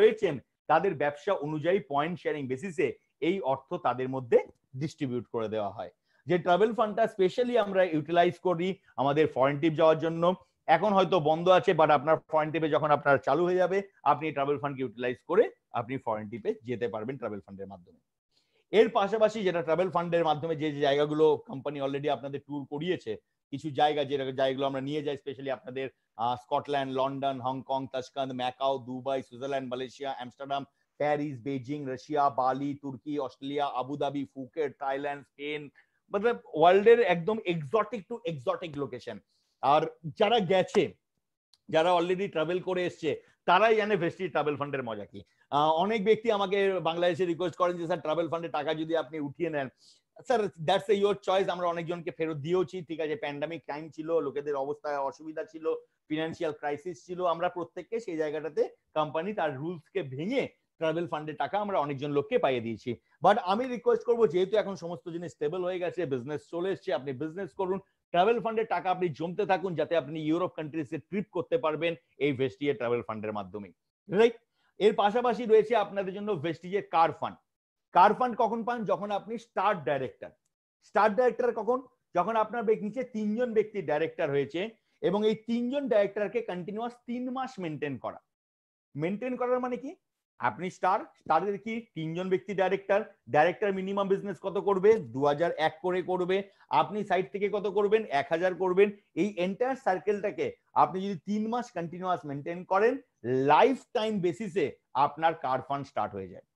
রয়েছেন তাদের ব্যবসা অনুযায়ী পয়েন্ট শেয়ারিং বেসিসে এই অর্থ তাদের মধ্যে ডিস্ট্রিবিউট করে দেওয়া হয় যে ট্রাভেল ফান্ডটা স্পেশালি আমরা ইউটিলাইজ করি আমাদের ফরেন ট্রিপ যাওয়ার জন্য এখন হয়তো বন্ধ আছে বাট আপনার ফরেন ট্রিপে যখন আপনার চালু হয়ে যাবে আপনি ট্রাভেল ফান্ডকে ইউটিলাইজ করে আপনি ফরেন ট্রিপে যেতে পারবেন ট্রাভেল ফান্ডের মাধ্যমে এর পাশাপাশি যেটা ট্রাভেল ফান্ডের মাধ্যমে যে যে জায়গাগুলো কোম্পানি অলরেডি আপনাদের ট্যুর করিয়েছে কিছু জায়গা যে জায়গাগুলো আমরা নিয়ে যাই স্পেশালি আপনাদের Scotland London Hong Kong Tashkent Macau Dubai Switzerland Malaysia Amsterdam Paris Beijing Russia Bali Turkey Australia Abu Dhabi Phuket Thailand Spain মানে ওয়ার্ল্ডের একদম এক্সটিক টু এক্সটিক লোকেশন আর যারা গেছে যারা অলরেডি ট্রাভেল করে এসছে তারাই জানে ভেস্টি ট্রাভেল ফান্ডের মজা কি অনেক ব্যক্তি আমাকে বাংলাদেশে রিকোয়েস্ট করেন যে স্যার ট্রাভেল ফান্ডে টাকা যদি আপনি উঠিয়ে নেন sir that's a your choice আমরা অনেকজনকে ফেরত দিয়েওছি ঠিক আছে প্যান্ডামিক টাইম ছিল লোকেদের অবস্থায় অসুবিধা ছিল ফিনান্সিয়াল ক্রাইসিস ছিল আমরা প্রত্যেককে সেই জায়গাটাতে কোম্পানি তার রুলসকে ভেঙে ট্রাভেল ফান্ডের টাকা আমরা অনেকজন লোককে পাইয়ে দিয়েছি বাট আমি রিকোয়েস্ট করবো যেহেতু এখন সমস্ত জিনিস স্টেবল হয়ে গেছে বিজনেস চলে এসছে আপনি বিজনেস করুন ট্রাভেল ফান্ডের টাকা আপনি জমতে থাকুন যাতে আপনি ইউরোপ কান্ট্রিজে ট্রিপ করতে পারবেন এই ভেস্টিজের ট্রাভেল ফান্ডের মাধ্যমে রাইট এর পাশাপাশি রয়েছে আপনাদের জন্য ভেস্টিজের কার ফান্ড কার ফান্ড কখন পান যখন আপনি স্টার ডাইরেক্টর স্টার ডাইরেক্টর কখন যখন আপনার নিচে তিনজন ব্যক্তি ডাইরেক্টর হয়েছে এবং এই তিনজন ডাইরেক্টরকে কন্টিনিউয়াস তিন মাস মেনটেন করা মেনটেন করার মানে কি আপনি স্টার স্টারের কি তিনজন ব্যক্তি ডাইরেক্টর ডাইরেক্টর মিনিমাম বিজনেস কত করবে দু এক করে করবে আপনি সাইড থেকে কত করবেন এক হাজার করবেন এই এন্টায়ার সার্কেলটাকে আপনি যদি তিন মাস কন্টিনিউয়াস মেনটেন করেন লাইফ টাইম বেসিসে আপনার কার ফান্ড স্টার্ট হয়ে যায়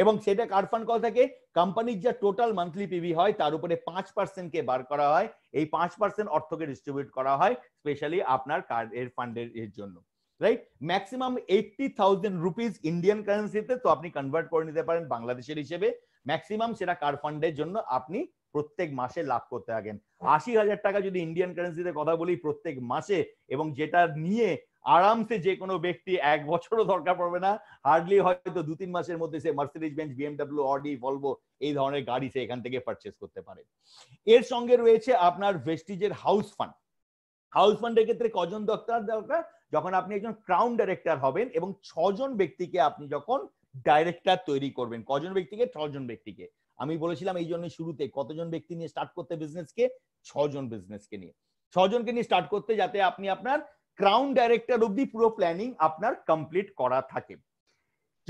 এবং সেটা কার কল থেকে কোম্পানির যা টোটাল মান্থলি পিবি হয় তার উপরে পাঁচ কে বার করা হয় এই পাঁচ পার্সেন্ট অর্থকে ডিস্ট্রিবিউট করা হয় স্পেশালি আপনার কার্ডের ফান্ডের এর জন্য right maximum eighty thousand rupees Indian কারেন্সিতে তো আপনি কনভার্ট করে নিতে পারেন বাংলাদেশের হিসেবে ম্যাক্সিমাম সেটা কার ফান্ডের জন্য আপনি প্রত্যেক মাসে লাভ করতে থাকেন আশি হাজার টাকা যদি ইন্ডিয়ান কারেন্সিতে কথা বলি প্রত্যেক মাসে এবং যেটা নিয়ে আরামসে যে কোনো ব্যক্তি এক বছরও দরকার পড়বে না হার্ডলি হয়তো দু তিন মাসের মধ্যে সে Mercedes Benz BMW Audi Volvo এই ধরনের গাড়ি সে এখান থেকে পারচেস করতে পারে এর সঙ্গে রয়েছে আপনার ভেস্টিজের হাউস ফান্ড হাউস ফান্ডের ক্ষেত্রে কজন দরকার দরকার যখন আপনি একজন ক্রাউন ডাইরেক্টর হবেন এবং ছজন ব্যক্তিকে আপনি যখন ডাইরেক্টর তৈরি করবেন কজন ব্যক্তিকে ছজন ব্যক্তিকে আমি বলেছিলাম এই জন্য শুরুতে কতজন ব্যক্তি নিয়ে স্টার্ট করতে কে ছজন কে নিয়ে ছজনকে নিয়ে স্টার্ট করতে যাতে আপনি আপনার ক্রাউন ডাইরেক্টর অব্দি পুরো প্ল্যানিং আপনার কমপ্লিট করা থাকে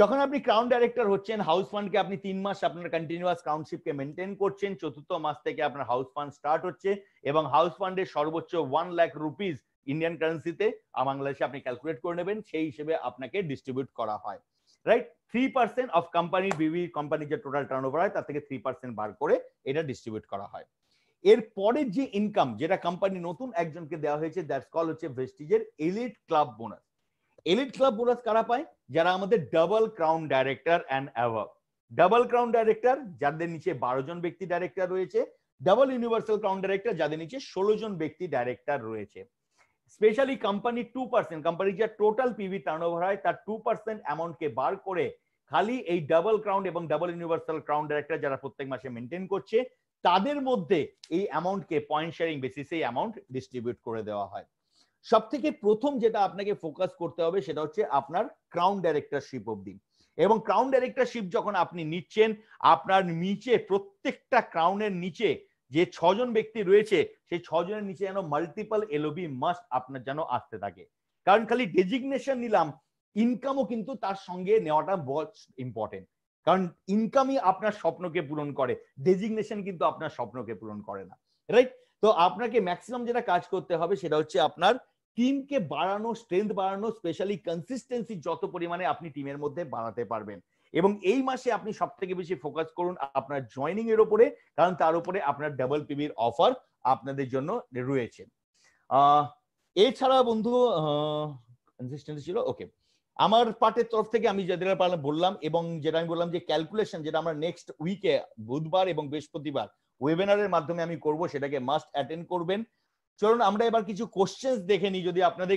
যখন আপনি ক্রাউন ডাইরেক্টর হচ্ছেন হাউস ফান্ডকে আপনি তিন মাস আপনার কন্টিনিউয়াস কাউন্সিপকে মেনটেন করছেন চতুর্থ মাস থেকে আপনার হাউস ফান্ড স্টার্ট হচ্ছে এবং হাউস ফান্ডের সর্বোচ্চ ওয়ান লাখ রুপিস ইন্ডিয়ান কারেন্সিতে বাংলাদেশে আপনি ক্যালকুলেট করে নেবেন সেই হিসেবে আপনাকে ডিস্ট্রিবিউট করা হয় right three percent of company BV কোম্পানির যে টোটাল ওভার হয় তার থেকে থ্রি পার্সেন্ট বার করে এটা ডিস্ট্রিবিউট করা হয় এর পরের যে ইনকাম যেটা কোম্পানি নতুন একজনকে দেওয়া হয়েছে দ্যাটস কল হচ্ছে ভেস্টিজের elite club bonus elite club bonus কারা পায় যারা আমাদের double crown director and above double crown director যাদের নিচে বারো জন ব্যক্তি ডাইরেক্টর রয়েছে ডাবল ইউনিভার্সাল ক্রাউন ডাইরেক্টর যাদের নিচে ষোলো জন ব্যক্তি ডাইরেক্টর রয়েছে স্পেশালি কোম্পানি টু পার্সেন্ট কোম্পানির যে টোটাল পিভি টার্নওভার হয় তার টু পার্সেন্ট অ্যামাউন্টকে বার করে খালি এই ডাবল ক্রাউন্ড এবং ডাবল ইউনিভার্সাল ক্রাউন্ড একটা যারা প্রত্যেক মাসে মেনটেন করছে তাদের মধ্যে এই অ্যামাউন্টকে পয়েন্ট শেয়ারিং বেসিসে এই অ্যামাউন্ট ডিস্ট্রিবিউট করে দেওয়া হয় সব থেকে প্রথম যেটা আপনাকে ফোকাস করতে হবে সেটা হচ্ছে আপনার ক্রাউন ডাইরেক্টরশিপ অব্দি এবং ক্রাউন ডাইরেক্টরশিপ যখন আপনি নিচ্ছেন আপনার নিচে প্রত্যেকটা ক্রাউনের নিচে যে ছজন ব্যক্তি রয়েছে সেই ছজনের নিচে যেন মাল্টিপাল এলোবি মাস্ট আপনার যেন আসতে থাকে কারণ খালি ডেজিগনেশন নিলাম ইনকামও কিন্তু তার সঙ্গে নেওয়াটা ইম্পর্টেন্ট কারণ ইনকামই আপনার স্বপ্নকে পূরণ করে ডেজিগনেশন কিন্তু আপনার স্বপ্নকে পূরণ করে না রাইট তো আপনাকে ম্যাক্সিমাম যেটা কাজ করতে হবে সেটা হচ্ছে আপনার টিমকে বাড়ানো স্ট্রেংথ বাড়ানো স্পেশালি কনসিস্টেন্সি যত পরিমাণে আপনি টিমের মধ্যে বাড়াতে পারবেন এবং এই মাসে আপনি সব থেকে বেশি ফোকাস করুন আপনার জয়নিং এর উপরে কারণ তার উপরে আপনার ডাবল পিবির অফার আপনাদের জন্য রয়েছে এছাড়া বন্ধু ছিল ওকে আমার পার্টের তরফ থেকে আমি যেটা বললাম এবং যেটা আমি বললাম যে ক্যালকুলেশন যেটা আমরা নেক্সট উইকে বুধবার এবং বৃহস্পতিবার ওয়েবিনারের মাধ্যমে আমি করব সেটাকে মাস্ট অ্যাটেন্ড করবেন চলুন আমরা এবার কিছু কোশ্চেন্স দেখে নিই যদি আপনাদের